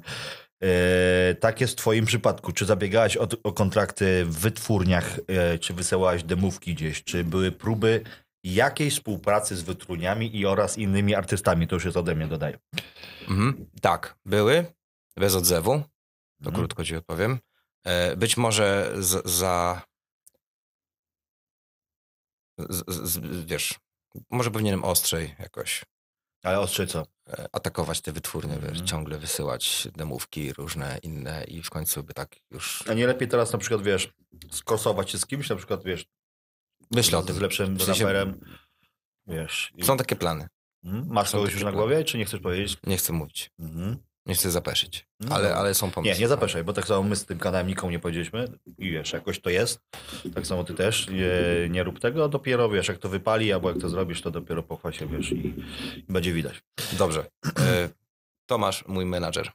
E, tak jest w twoim przypadku. Czy zabiegałeś o, o kontrakty w wytwórniach, e, czy wysyłałaś demówki gdzieś, czy były próby jakiejś współpracy z wytwórniami i oraz innymi artystami? To już jest ode mnie, dodaję. Mhm, tak, były, bez odzewu. To mhm. krótko ci odpowiem. E,
być może z, za. Z, z, wiesz, może powinienem ostrzej jakoś. Ale ostrzej co? E, atakować te wytwórnie, wiesz, mhm. ciągle wysyłać demówki różne inne i w końcu by tak
już. A nie lepiej teraz na przykład, wiesz, skosować się z kimś, na przykład, wiesz. Myślę o tym. Z lepszym w raperem. Wiesz. Są i... takie plany.
Mhm. Masz kogoś już na głowie,
plany. czy nie chcesz powiedzieć? Nie chcę
mówić. Mhm. Nie chcę zapeszyć, no. ale, ale są pomysły. Nie, nie zapeszaj,
bo tak samo my z tym kanałem nikomu nie powiedzieliśmy i wiesz, jakoś to jest. Tak samo ty też, nie, nie rób tego, dopiero wiesz, jak to wypali albo jak to zrobisz, to dopiero pochwa się, wiesz i, i będzie widać. Dobrze. E, Tomasz,
mój menadżer.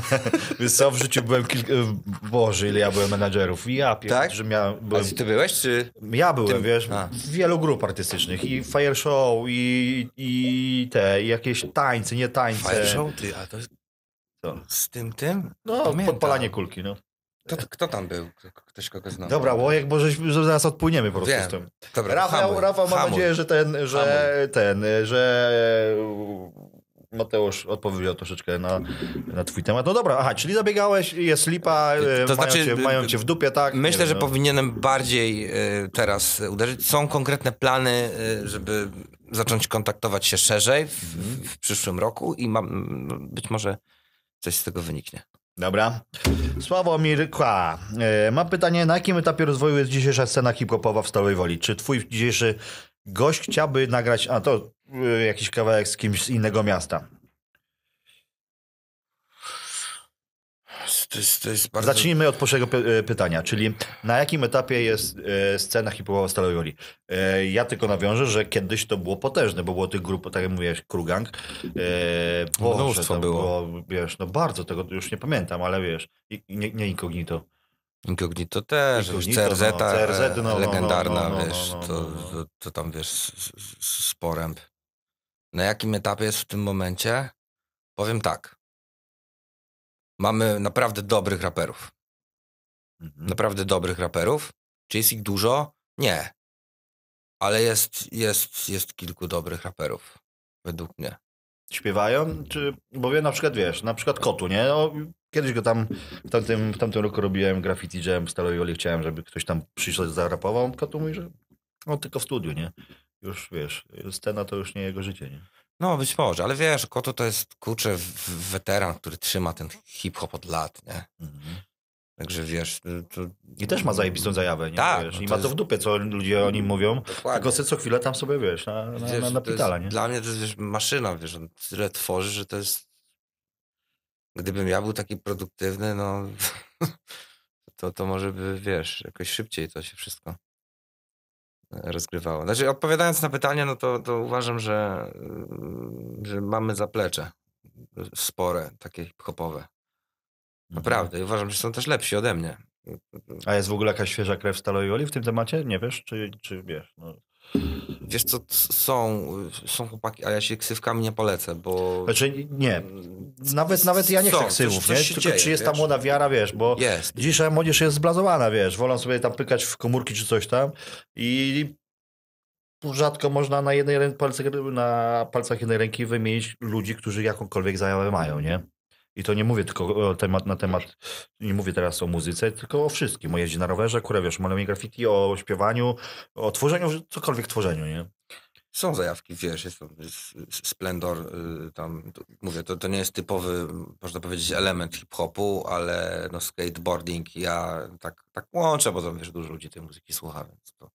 Więc co, w życiu byłem kilka... E, Boże, ile ja byłem menadżerów. I ja pier... tak? że miałem... Byłem... A ty byłeś, czy... Ja byłem, ty... wiesz, A. wielu grup artystycznych. I fire show, i, i te, i jakieś tańce, nie tańce. Fire show, ty, a to... Co? Z tym, tym? No, Pamiętam. podpalanie kulki, no. Kto, kto, tam był? Ktoś kogo znał? Dobra, bo jak bo że zaraz odpłyniemy po prostu Wiem. z tym. Dobra, Rafał, ma Rafał mam nadzieję, że ten, że ten, że Mateusz odpowiedział troszeczkę na, na twój temat. No dobra, aha, czyli zabiegałeś, jest lipa, to e, mają, znaczy, cię, e, mają cię w dupie, tak? Myślę, wiem, że no.
powinienem bardziej e, teraz uderzyć. Są konkretne plany, żeby zacząć kontaktować się szerzej w, mhm. w przyszłym
roku i mam, no, być może coś z tego wyniknie. Dobra. Sławomir Kła. Mam pytanie, na jakim etapie rozwoju jest dzisiejsza scena hip-hopowa w Stalowej Woli? Czy twój dzisiejszy gość chciałby nagrać... A, to jakiś kawałek z kimś z innego miasta. To jest, to jest bardzo... Zacznijmy od pierwszego e, pytania, czyli na jakim etapie jest e, scena hip-hopowa Stalowej Woli? E, ja tylko nawiążę, że kiedyś to było potężne, bo było tych grup, tak jak mówiłeś, Krugang. E, Boże, Mnóstwo to było. było. Wiesz, no bardzo, tego już nie pamiętam, ale wiesz, nie, nie incognito. Incognito też, CRZ, no, CRZ no, no, no, legendarna, no, no, wiesz, no,
to, to, to, tam wiesz, sporem na jakim etapie jest w tym
momencie, powiem tak. Mamy naprawdę dobrych raperów. Mhm. Naprawdę dobrych raperów. Czy jest ich dużo? Nie. Ale jest, jest, jest kilku dobrych raperów, według mnie.
Śpiewają? Mhm. Czy, bo wiem, na przykład, wiesz, na przykład Kotu, nie? kiedyś go tam, w tamtym, w tamtym roku robiłem graffiti jam w Stalowej Woli, chciałem, żeby ktoś tam przyszedł, zarapował. Kotu mówi, że no tylko w studiu, nie? już wiesz, scena to już nie jego życie, nie?
No, być może, ale wiesz, Koto to jest, kurczę, weteran, który trzyma ten hip-hop od lat, nie? Mhm.
Także wiesz... Y, to... I też ma zajebistą zajawę, nie? Tak, wiesz, no I ma to jest... w dupie, co ludzie o nim mówią, Dokładnie. tylko sobie co chwilę tam sobie, wiesz, na, na, wiesz, na, na pitala, jest, nie? Dla mnie to jest, wiesz, maszyna, wiesz, on tyle
tworzy, że to jest... Gdybym ja był taki produktywny, no... to, to może by, wiesz, jakoś szybciej to się wszystko rozgrywało. Znaczy, odpowiadając na pytanie, no to, to uważam, że, y, że mamy zaplecze spore, takie hip-hopowe. Mhm. Naprawdę. Uważam, że są też lepsi ode mnie. A jest w ogóle jakaś świeża krew w Staloioli w tym temacie? Nie wiesz, czy, czy wiesz? No. Wiesz co, są, są chłopaki, a ja się ksywkami nie polecę, bo...
Znaczy nie, nawet, nawet ja nie chcę ksywów, coś, coś nie? Tylko dzieje, czy jest wiesz? ta młoda wiara, wiesz, bo jest. dzisiaj młodzież jest zblazowana, wiesz, wolą sobie tam pykać w komórki czy coś tam i rzadko można na jednej ręce na palcach jednej ręki wymienić ludzi, którzy jakąkolwiek zajawę mają, nie? I to nie mówię tylko temat, na temat, nie mówię teraz o muzyce, tylko o wszystkim. O jeździe na rowerze, kurę, wiesz, malowaniu graffiti, o śpiewaniu, o tworzeniu, cokolwiek tworzeniu, nie? Są zajawki, wiesz, jest, jest splendor, y,
tam, to, mówię, to, to nie jest typowy, można powiedzieć, element hip-hopu, ale no skateboarding ja tak, tak łączę, bo tam, wiesz, dużo ludzi tej muzyki słucha, więc to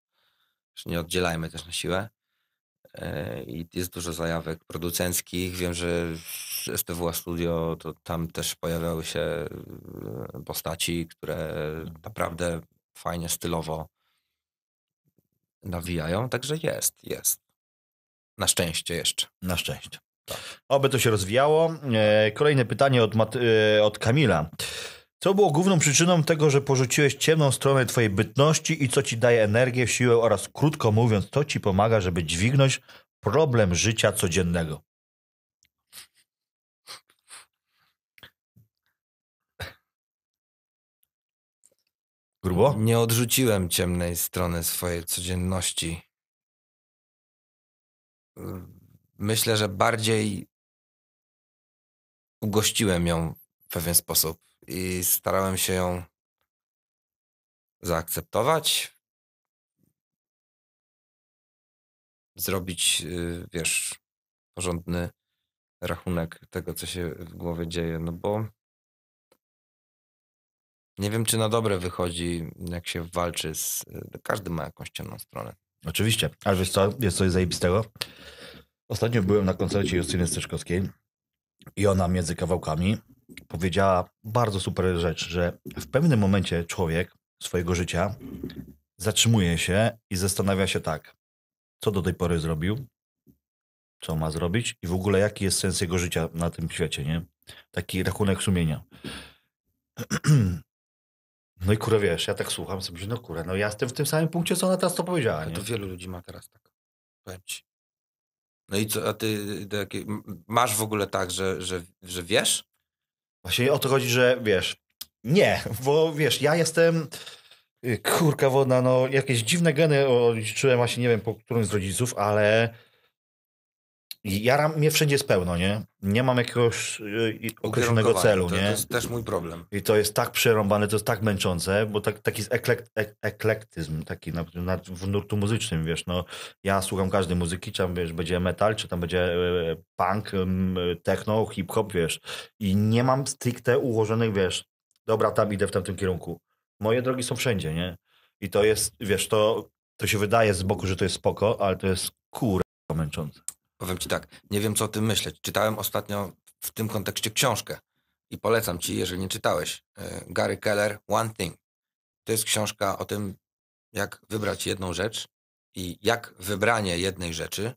nie oddzielajmy też na siłę i jest dużo zajawek producenckich. Wiem, że w SPWA Studio to tam też pojawiały się e, postaci, które naprawdę fajnie, stylowo nawijają, także jest, jest. Na szczęście jeszcze. Na szczęście.
Tak. Oby to się rozwijało. E, kolejne pytanie od, Mat- e, od Kamila. Co było główną przyczyną tego, że porzuciłeś ciemną stronę twojej bytności i co ci daje energię, siłę oraz krótko mówiąc, co ci pomaga, żeby dźwignąć problem życia codziennego?
Grubo? Nie odrzuciłem ciemnej strony swojej codzienności. Myślę, że bardziej ugościłem ją w pewien sposób i starałem się ją
zaakceptować, zrobić, y, wiesz, porządny
rachunek tego, co się w głowie dzieje, no bo
nie wiem, czy na dobre wychodzi, jak się walczy z... Y, każdy ma jakąś ciemną stronę.
Oczywiście. A wiesz co, jest coś zajebistego? Ostatnio byłem na koncercie Justyny Styczkowskiej i ona między kawałkami powiedziała bardzo super rzecz, że w pewnym momencie człowiek swojego życia zatrzymuje się i zastanawia się tak, co do tej pory zrobił, co ma zrobić i w ogóle jaki jest sens jego życia na tym świecie, nie? Taki rachunek sumienia. No i kurę wiesz, ja tak słucham sobie, że no kurwa, no ja jestem w tym samym punkcie, co ona teraz to powiedziała. Nie? To wielu ludzi ma teraz tak. ci.
No i co, a ty, ty masz w ogóle
tak, że, że, że wiesz, Właśnie o to chodzi, że wiesz, nie, bo wiesz, ja jestem... Y, kurka wodna, no jakieś dziwne geny odziedziczyłem właśnie, nie wiem, po którymś z rodziców, ale ja mnie wszędzie jest pełno, nie? Nie mam jakiegoś y, określonego celu, to, nie? To jest też mój problem. I to jest tak przerąbane, to jest tak męczące, bo tak, taki jest ek, eklektyzm taki na, na, w nurtu muzycznym, wiesz, no. Ja słucham każdej muzyki, czy tam, wiesz, będzie metal, czy tam będzie e, punk, techno, hip-hop, wiesz. I nie mam stricte ułożonych, wiesz, dobra, tam idę w tamtym kierunku. Moje drogi są wszędzie, nie? I to jest, wiesz, to, to się wydaje z boku, że to jest spoko, ale to jest kur... męczące. Powiem ci tak, nie wiem co o tym myśleć. Czytałem
ostatnio w tym kontekście książkę i polecam ci, jeżeli nie czytałeś, e, Gary Keller, One Thing. To jest książka o tym, jak wybrać jedną rzecz i jak wybranie jednej rzeczy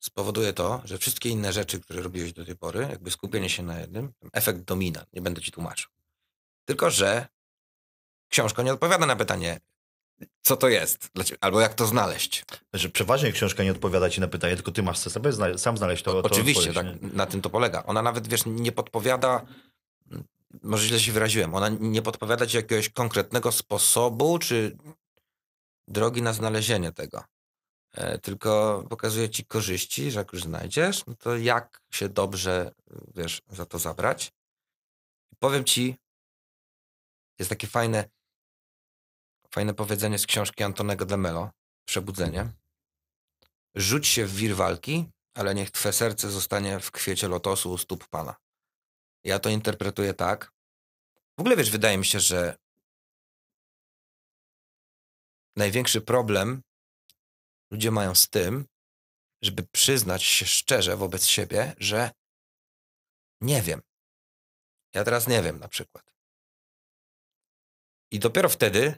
spowoduje to, że wszystkie inne rzeczy, które robiłeś do tej pory, jakby skupienie się na jednym, efekt domina, nie będę ci tłumaczył. Tylko, że
książka nie odpowiada na pytanie, co to jest dla ciebie, albo jak to znaleźć. Znaczy, przeważnie książka nie odpowiada ci na pytanie, tylko ty masz sobie zna sam znaleźć to. O, to oczywiście, tak, na tym to
polega. Ona nawet, wiesz, nie podpowiada, może źle się wyraziłem, ona nie podpowiada ci jakiegoś konkretnego sposobu, czy drogi na znalezienie tego. E, tylko pokazuje ci korzyści, że jak już znajdziesz, no to jak się dobrze,
wiesz, za to zabrać. Powiem ci, jest takie fajne, fajne powiedzenie z książki Antonego de Mello, Przebudzenie. Mhm.
Rzuć się w wir walki, ale niech twe serce zostanie w kwiecie lotosu
u stóp Pana. Ja to interpretuję tak. W ogóle wiesz, wydaje mi się, że największy problem ludzie mają z tym, żeby przyznać się szczerze wobec siebie, że nie wiem. Ja teraz nie wiem na przykład. I dopiero wtedy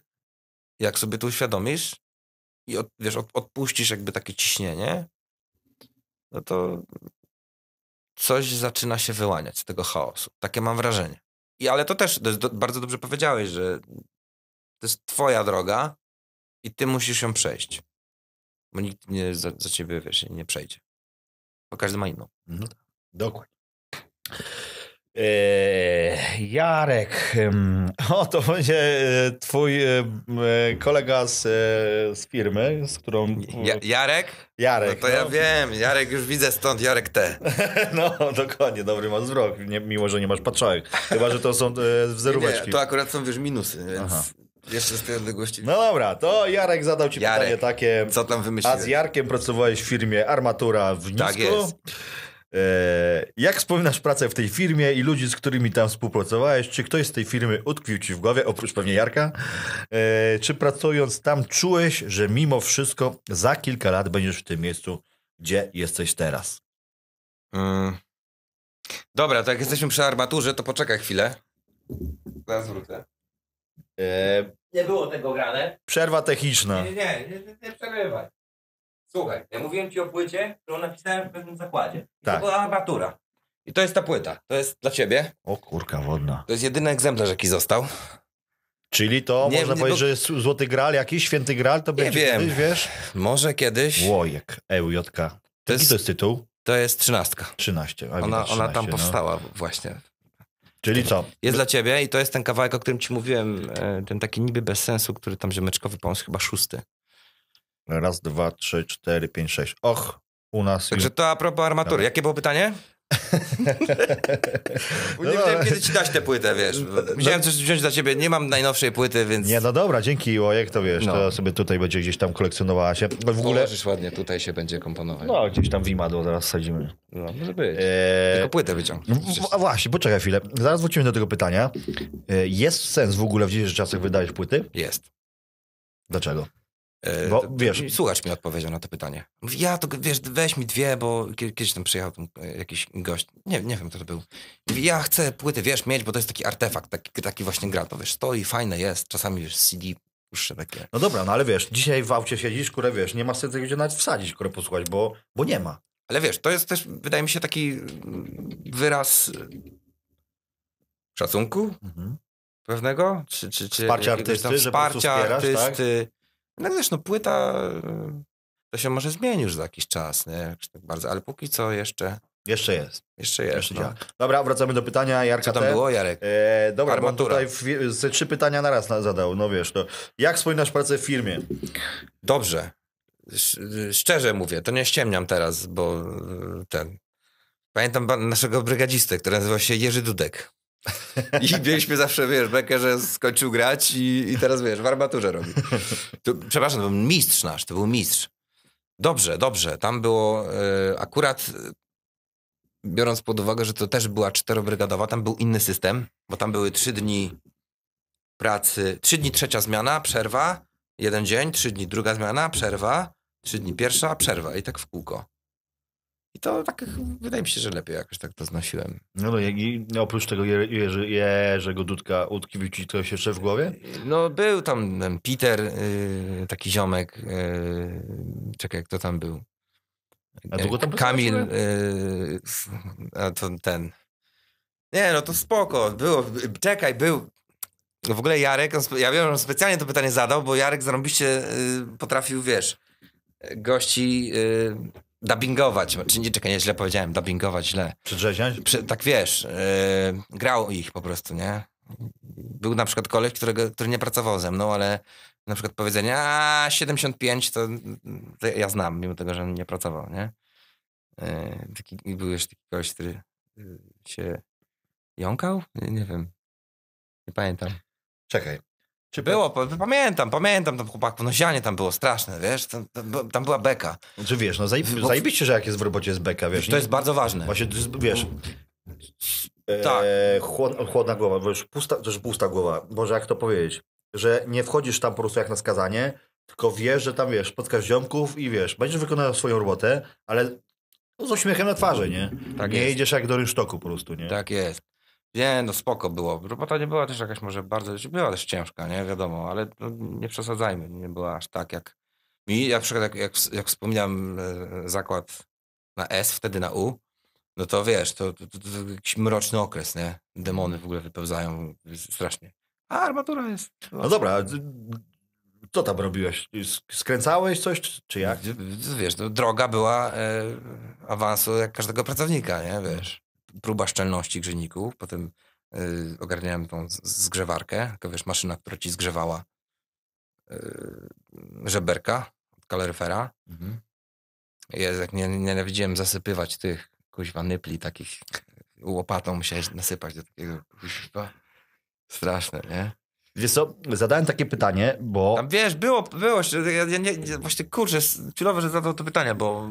jak sobie to uświadomisz i od, wiesz, od,
odpuścisz jakby takie ciśnienie, no to coś zaczyna się wyłaniać z tego chaosu. Takie mam wrażenie. I ale to też, to jest bardzo dobrze powiedziałeś, że to jest twoja droga i ty musisz ją przejść. Bo nikt nie za, za ciebie, wiesz, nie przejdzie. Bo każdy ma inną.
Mhm.
Dokładnie. Eee, Jarek, o to będzie e, twój e, e, kolega z, z firmy, z którą... Ja, Jarek? Jarek. No to no. ja wiem,
Jarek już widzę stąd, Jarek
T. no, dokładnie, dobry masz wzrok, nie, mimo że nie masz patrzałek, chyba, że to są e, to akurat są, wiesz, minusy, więc... Aha. Jeszcze z tej odległości. No dobra, to Jarek zadał ci Jarek, pytanie takie. Co tam wymyśliłeś? A z Jarkiem pracowałeś w firmie Armatura w tak Nisku. Tak jest. E, jak wspominasz pracę w tej firmie i ludzi, z którymi tam współpracowałeś? Czy ktoś z tej firmy utkwił ci w głowie, oprócz pewnie Jarka? E, czy pracując tam czułeś, że mimo wszystko za kilka lat będziesz w tym miejscu, gdzie jesteś teraz?
Hmm.
Dobra, to jak jesteśmy przy armaturze, to
poczekaj chwilę. Zaraz wrócę. Eee,
nie było tego grane.
Przerwa techniczna. Nie,
nie, nie, nie, nie przerywaj. Słuchaj, ja mówiłem ci o płycie, którą napisałem w pewnym zakładzie. I tak. To była armatura. I to jest ta płyta. To jest dla ciebie. O kurka wodna. To jest jedyny egzemplarz, jaki został.
Czyli to nie, można nie, powiedzieć, bo... że jest złoty gral jakiś, święty gral, to nie będzie wiem. kiedyś, wiesz? Może kiedyś. Łojek, EUJ. To to jest tytuł? To jest trzynastka. Trzynaście. Ona, 13, ona tam no. powstała właśnie. Czyli co?
Jest dla ciebie i to jest ten kawałek, o którym ci mówiłem, e, ten taki niby bez sensu, który tam ziomeczkowy pomysł, chyba szósty. Raz, dwa,
trzy, cztery, pięć, sześć. Och, u nas... Także to a propos armatury. Dobra. Jakie
było pytanie? nie no wiem, kiedy ci dać tę płytę, wiesz. No, Musiałem no. coś
wziąć dla ciebie, nie mam najnowszej płyty, więc... Nie, no dobra, dzięki Ojek, to wiesz, no. to sobie tutaj będzie gdzieś tam kolekcjonowała się. W ogóle... Ułożysz ładnie, tutaj się będzie komponować. No, gdzieś tam Wimadło. zaraz sadzimy. No, może być. E... Tylko płytę wyciągnę. No, a właśnie, poczekaj chwilę. Zaraz wrócimy do tego pytania. E... Jest sens w ogóle w dzisiejszych czasach wydać płyty? Jest. Dlaczego? E, bo, wiesz, słuchacz mi odpowiedział
na to pytanie. Mówi, ja to, wiesz, weź mi dwie, bo kiedyś tam przyjechał e, jakiś gość, nie, nie wiem, kto to był. Mówi, ja chcę płyty, wiesz, mieć, bo to jest taki artefakt, taki, taki właśnie gra, to wiesz, to i fajne
jest, czasami wiesz, CD puszczę takie. No dobra, no ale wiesz, dzisiaj w aucie siedzisz, które wiesz, nie ma sensu gdzie nawet wsadzić, które posłuchać, bo, bo nie ma.
Ale wiesz, to jest też, wydaje mi się, taki wyraz szacunku mhm. pewnego, czy, czy, czy wsparcia artysty, wsparcia tak? artysty, tak? No wiesz, no płyta y, to się może zmieni już za jakiś czas, nie? Tak bardzo, ale póki co jeszcze... Jeszcze jest. Jeszcze jest.
Jeszcze no. Dobra, wracamy do pytania Jarka Co tam T. było, Jarek? E, dobra, Armatura. tutaj w, ze trzy pytania na raz zadał, no wiesz. To no. jak wspominasz pracę w firmie? Dobrze. Szczerze mówię, to nie ściemniam teraz, bo y, ten... Pamiętam naszego
brygadzistę, który nazywał się Jerzy Dudek. I mieliśmy zawsze, wiesz, Bekę, że skończył grać i, i teraz, wiesz, w armaturze robi. przepraszam, to był mistrz nasz, to był mistrz. Dobrze, dobrze. Tam było y, akurat, e, biorąc pod uwagę, że to też była czterobrygadowa, tam był inny system, bo tam były trzy dni pracy, trzy dni trzecia zmiana, przerwa, jeden dzień, trzy dni druga zmiana, przerwa, trzy dni pierwsza, przerwa i tak w kółko. I to tak wydaje mi się, że lepiej jakoś tak to znosiłem.
No, no i oprócz tego Jerzego Dudka Utkiewicz to się jeszcze w głowie? No był tam Peter, yy, taki ziomek. Yy,
czekaj, kto tam był? A długo tam Kamil, yy, a to ten. Nie, no to spoko, było, czekaj, był, no w ogóle Jarek, ja wiem, że on specjalnie to pytanie zadał, bo Jarek zarobiście y, potrafił, wiesz, gości y, dubbingować, czy znaczy nie, czekaj, nie, źle powiedziałem, dubbingować źle. Przedrzeźniać? Prze, tak wiesz, yy, grał ich po prostu, nie? Był na przykład koleś, którego, który nie pracował ze mną, ale na przykład powiedzenie, a 75 to, to ja znam, mimo tego, że on nie pracował, nie? Yy, taki, był jeszcze taki koleś, który e, się jąkał? Nie, nie wiem, nie pamiętam. Czekaj, czy było? Pamiętam, pamiętam tam chłopaków. No zianie tam było straszne, wiesz? Tam, tam była
beka. Czy znaczy, wiesz, no zajeb, Bo... zajebiście, że jak jest w robocie jest beka, wiesz? To nie? jest bardzo ważne. Właśnie, wiesz... E, tak. E, chłodna, chłodna głowa, bo już pusta, to pusta głowa. Może jak to powiedzieć? Że nie wchodzisz tam po prostu jak na skazanie, tylko wiesz, że tam wiesz, spotkasz ziomków i wiesz, będziesz wykonał swoją robotę, ale z uśmiechem na twarzy, nie? Tak nie jest. jedziesz jak do rynsztoku po prostu, nie? Tak jest.
Nie, no spoko było. Robota no nie była też jakaś może bardzo, była też ciężka, nie wiadomo, ale no, nie przesadzajmy, nie była aż tak jak mi. Ja na przykład jak, jak, jak wspomniałem e, zakład na S, wtedy na U, no to wiesz, to, to, to,
to jakiś mroczny okres, nie? Demony w ogóle wypełzają strasznie.
A armatura jest... No dobra,
co tam robiłeś? Skręcałeś coś, czy jak?
Wiesz, no, droga była e, awansu jak każdego pracownika, nie? Wiesz próba szczelności grzyników, potem y, ogarniałem tą zgrzewarkę, to wiesz, maszyna, która ci zgrzewała y, żeberka od kaloryfera. Mhm. jak nie, nienawidziłem zasypywać tych kuźwa nypli takich y, łopatą musiałeś nasypać do takiego kuźwa. Straszne, nie? Wiesz co,
zadałem takie pytanie, bo... Tam,
wiesz, było, było, ja, ja, właśnie kurczę, chwilowo, że zadał to pytanie, bo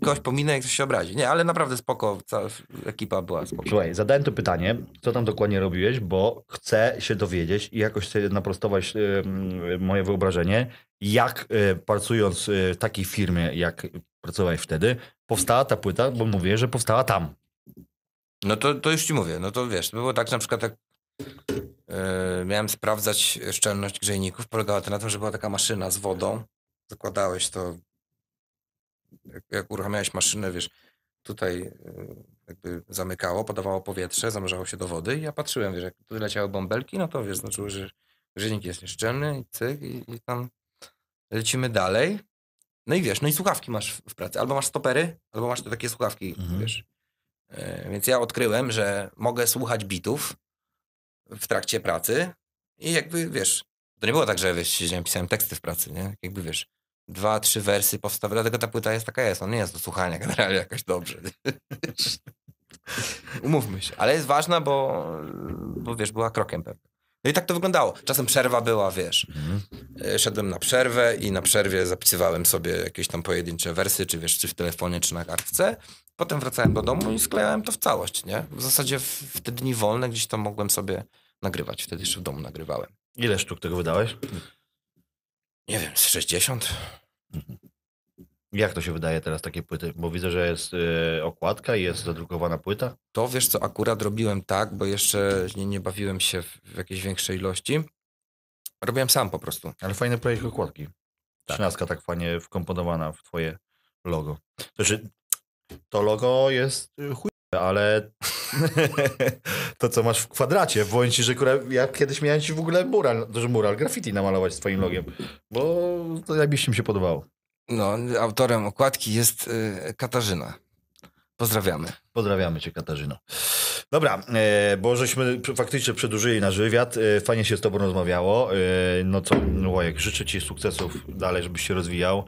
kogoś pominę jak ktoś się obrazi. Nie, ale naprawdę spoko, cała
ekipa była spoko. Słuchaj, zadałem to pytanie, co tam dokładnie robiłeś, bo chcę się dowiedzieć i jakoś sobie naprostować y, moje wyobrażenie, jak y, pracując e, w takiej firmie, jak pracowałeś wtedy, powstała ta płyta, bo mówię, że powstała tam.
No to, to już ci mówię, no to wiesz, było tak na przykład jak E, miałem sprawdzać szczelność grzejników. Polegała to na tym, że była taka maszyna z wodą. Zakładałeś to, jak, jak uruchamiałeś maszynę, wiesz, tutaj e, jakby zamykało, podawało powietrze, zamrzało się do wody i ja patrzyłem, wiesz, jak tu leciały bąbelki, no to wiesz, znaczyło, że grzejnik jest nieszczelny i cyk i, i tam lecimy dalej. No i wiesz, no i słuchawki masz w pracy. Albo masz stopery, albo masz te takie słuchawki, mhm. wiesz. E, więc ja odkryłem, że mogę słuchać bitów, w trakcie pracy i jakby, wiesz, to nie było tak, że wiesz, że pisałem teksty w pracy, nie? Jakby, wiesz, dwa, trzy wersy powstały, dlatego ta płyta jest taka jest, on no nie jest do słuchania generalnie jakaś dobrze. Umówmy się. Ale jest ważna, bo, bo wiesz, była krokiem pewnym. No i tak to wyglądało. Czasem przerwa była, wiesz. Mhm. E, szedłem na przerwę i na przerwie zapisywałem sobie jakieś tam pojedyncze wersy, czy wiesz, czy w telefonie, czy na kartce. Potem wracałem do domu i sklejałem to w całość, nie? W zasadzie w, w te dni wolne gdzieś tam mogłem sobie nagrywać. Wtedy jeszcze w domu nagrywałem.
Ile sztuk tego wydałeś? Nie wiem, z 60? Mhm. Jak to się wydaje teraz takie płyty? Bo widzę, że jest yy, okładka i jest zadrukowana płyta. To
wiesz co, akurat robiłem tak, bo jeszcze nie, nie bawiłem się w, w jakiejś większej ilości.
Robiłem sam po prostu. Ale fajny projekt okładki. Tak. Trzynastka tak fajnie wkomponowana w twoje logo. Znaczy, to logo jest y, chuj ale to, co masz w kwadracie, powiem ci, że ja kiedyś miałem ci w ogóle mural, dużo no, mural, graffiti namalować z twoim logiem, bo to najbliższym mi się podobało. No, autorem okładki jest y, Katarzyna. Pozdrawiamy. Pozdrawiamy cię, Katarzyno. Dobra, e, bo żeśmy faktycznie przedłużyli nasz wywiad. E, fajnie się z tobą rozmawiało. E, no co, Łojek, no, życzę ci sukcesów dalej, żebyś się rozwijał.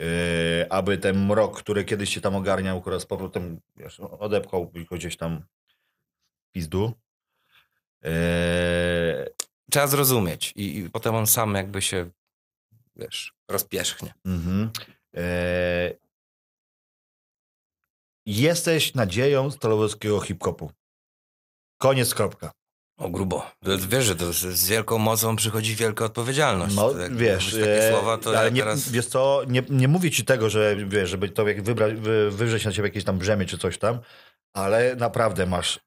E, aby ten mrok, który kiedyś się tam ogarniał, który z powrotem wiesz, odepchał gdzieś tam
pizdu. E, Trzeba zrozumieć
I, i potem on sam jakby się, wiesz, rozpierzchnie. Mhm. E, jesteś nadzieją stolowskiego hip-hopu. Koniec, kropka. O grubo. Wiesz, że to z wielką mocą
przychodzi wielka odpowiedzialność. No, tak, wiesz, takie e, słowa, to ale ja nie, teraz...
wiesz co, nie, nie mówię ci tego, że wiesz, żeby to wybrać, wy, wywrzeć na ciebie jakieś tam brzemię czy coś tam, ale naprawdę masz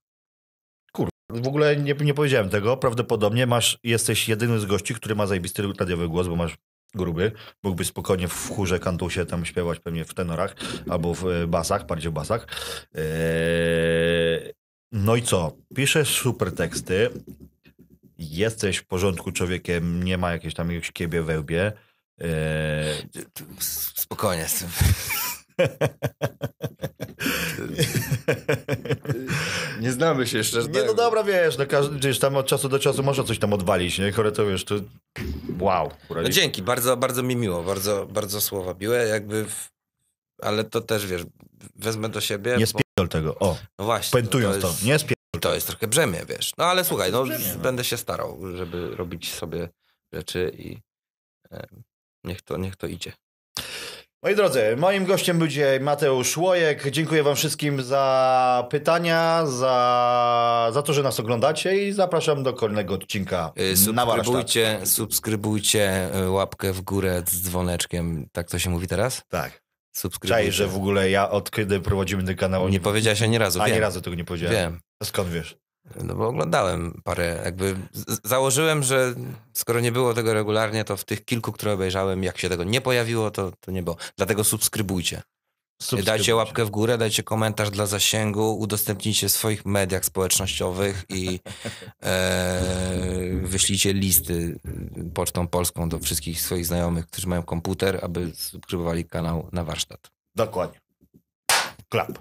w ogóle nie, nie powiedziałem tego. Prawdopodobnie masz, jesteś jedynym z gości, który ma zajebisty radiowy głos, bo masz gruby. Mógłbyś spokojnie w chórze kantusie tam śpiewać pewnie w tenorach albo w e, basach, bardziej w basach. Eee, no i co? Piszesz super teksty, jesteś w porządku człowiekiem, nie ma jakiejś tam już kiebie wełbie. Yy... E, spokojnie z tym. nie znamy się jeszcze. Nie, no dobra, wiesz, no każdy, gdzieś tam od czasu do czasu można coś tam odwalić, nie? Chore to wiesz, to wow. No dzięki, bardzo,
bardzo mi miło, bardzo, bardzo słowa biłe, jakby, w... ale to też, wiesz, wezmę do siebie. Nie bo
spierdol tego. O, no właśnie, no pętując
to, to, jest, to. nie spierdol. To jest trochę brzemię, wiesz. No ale słuchaj, no, brzemię, no. będę się starał, żeby robić sobie rzeczy i e, niech, to, niech to idzie.
Moi drodzy, moim gościem będzie Mateusz Łojek. Dziękuję wam wszystkim za pytania, za, za to, że nas oglądacie i zapraszam do kolejnego odcinka. E, subskrybujcie,
subskrybujcie, e, łapkę w górę z dzwoneczkiem, tak to się mówi teraz? Tak. Subskrybujcie. Czaj, że w
ogóle ja od kiedy prowadzimy ten kanał... Nie, powiedziałeś ani razu. Ani razu tego nie powiedziałem. Wiem.
A skąd wiesz? No bo oglądałem parę, jakby założyłem, że skoro nie było tego regularnie, to w tych kilku, które obejrzałem, jak się tego nie pojawiło, to, to nie było. Dlatego subskrybujcie. Dajcie łapkę w górę, dajcie komentarz dla zasięgu, udostępnijcie w swoich mediach społecznościowych i e, wyślijcie listy y, pocztą polską do wszystkich swoich znajomych, którzy mają komputer, aby subskrybowali kanał
na warsztat. Dokładnie. Klap.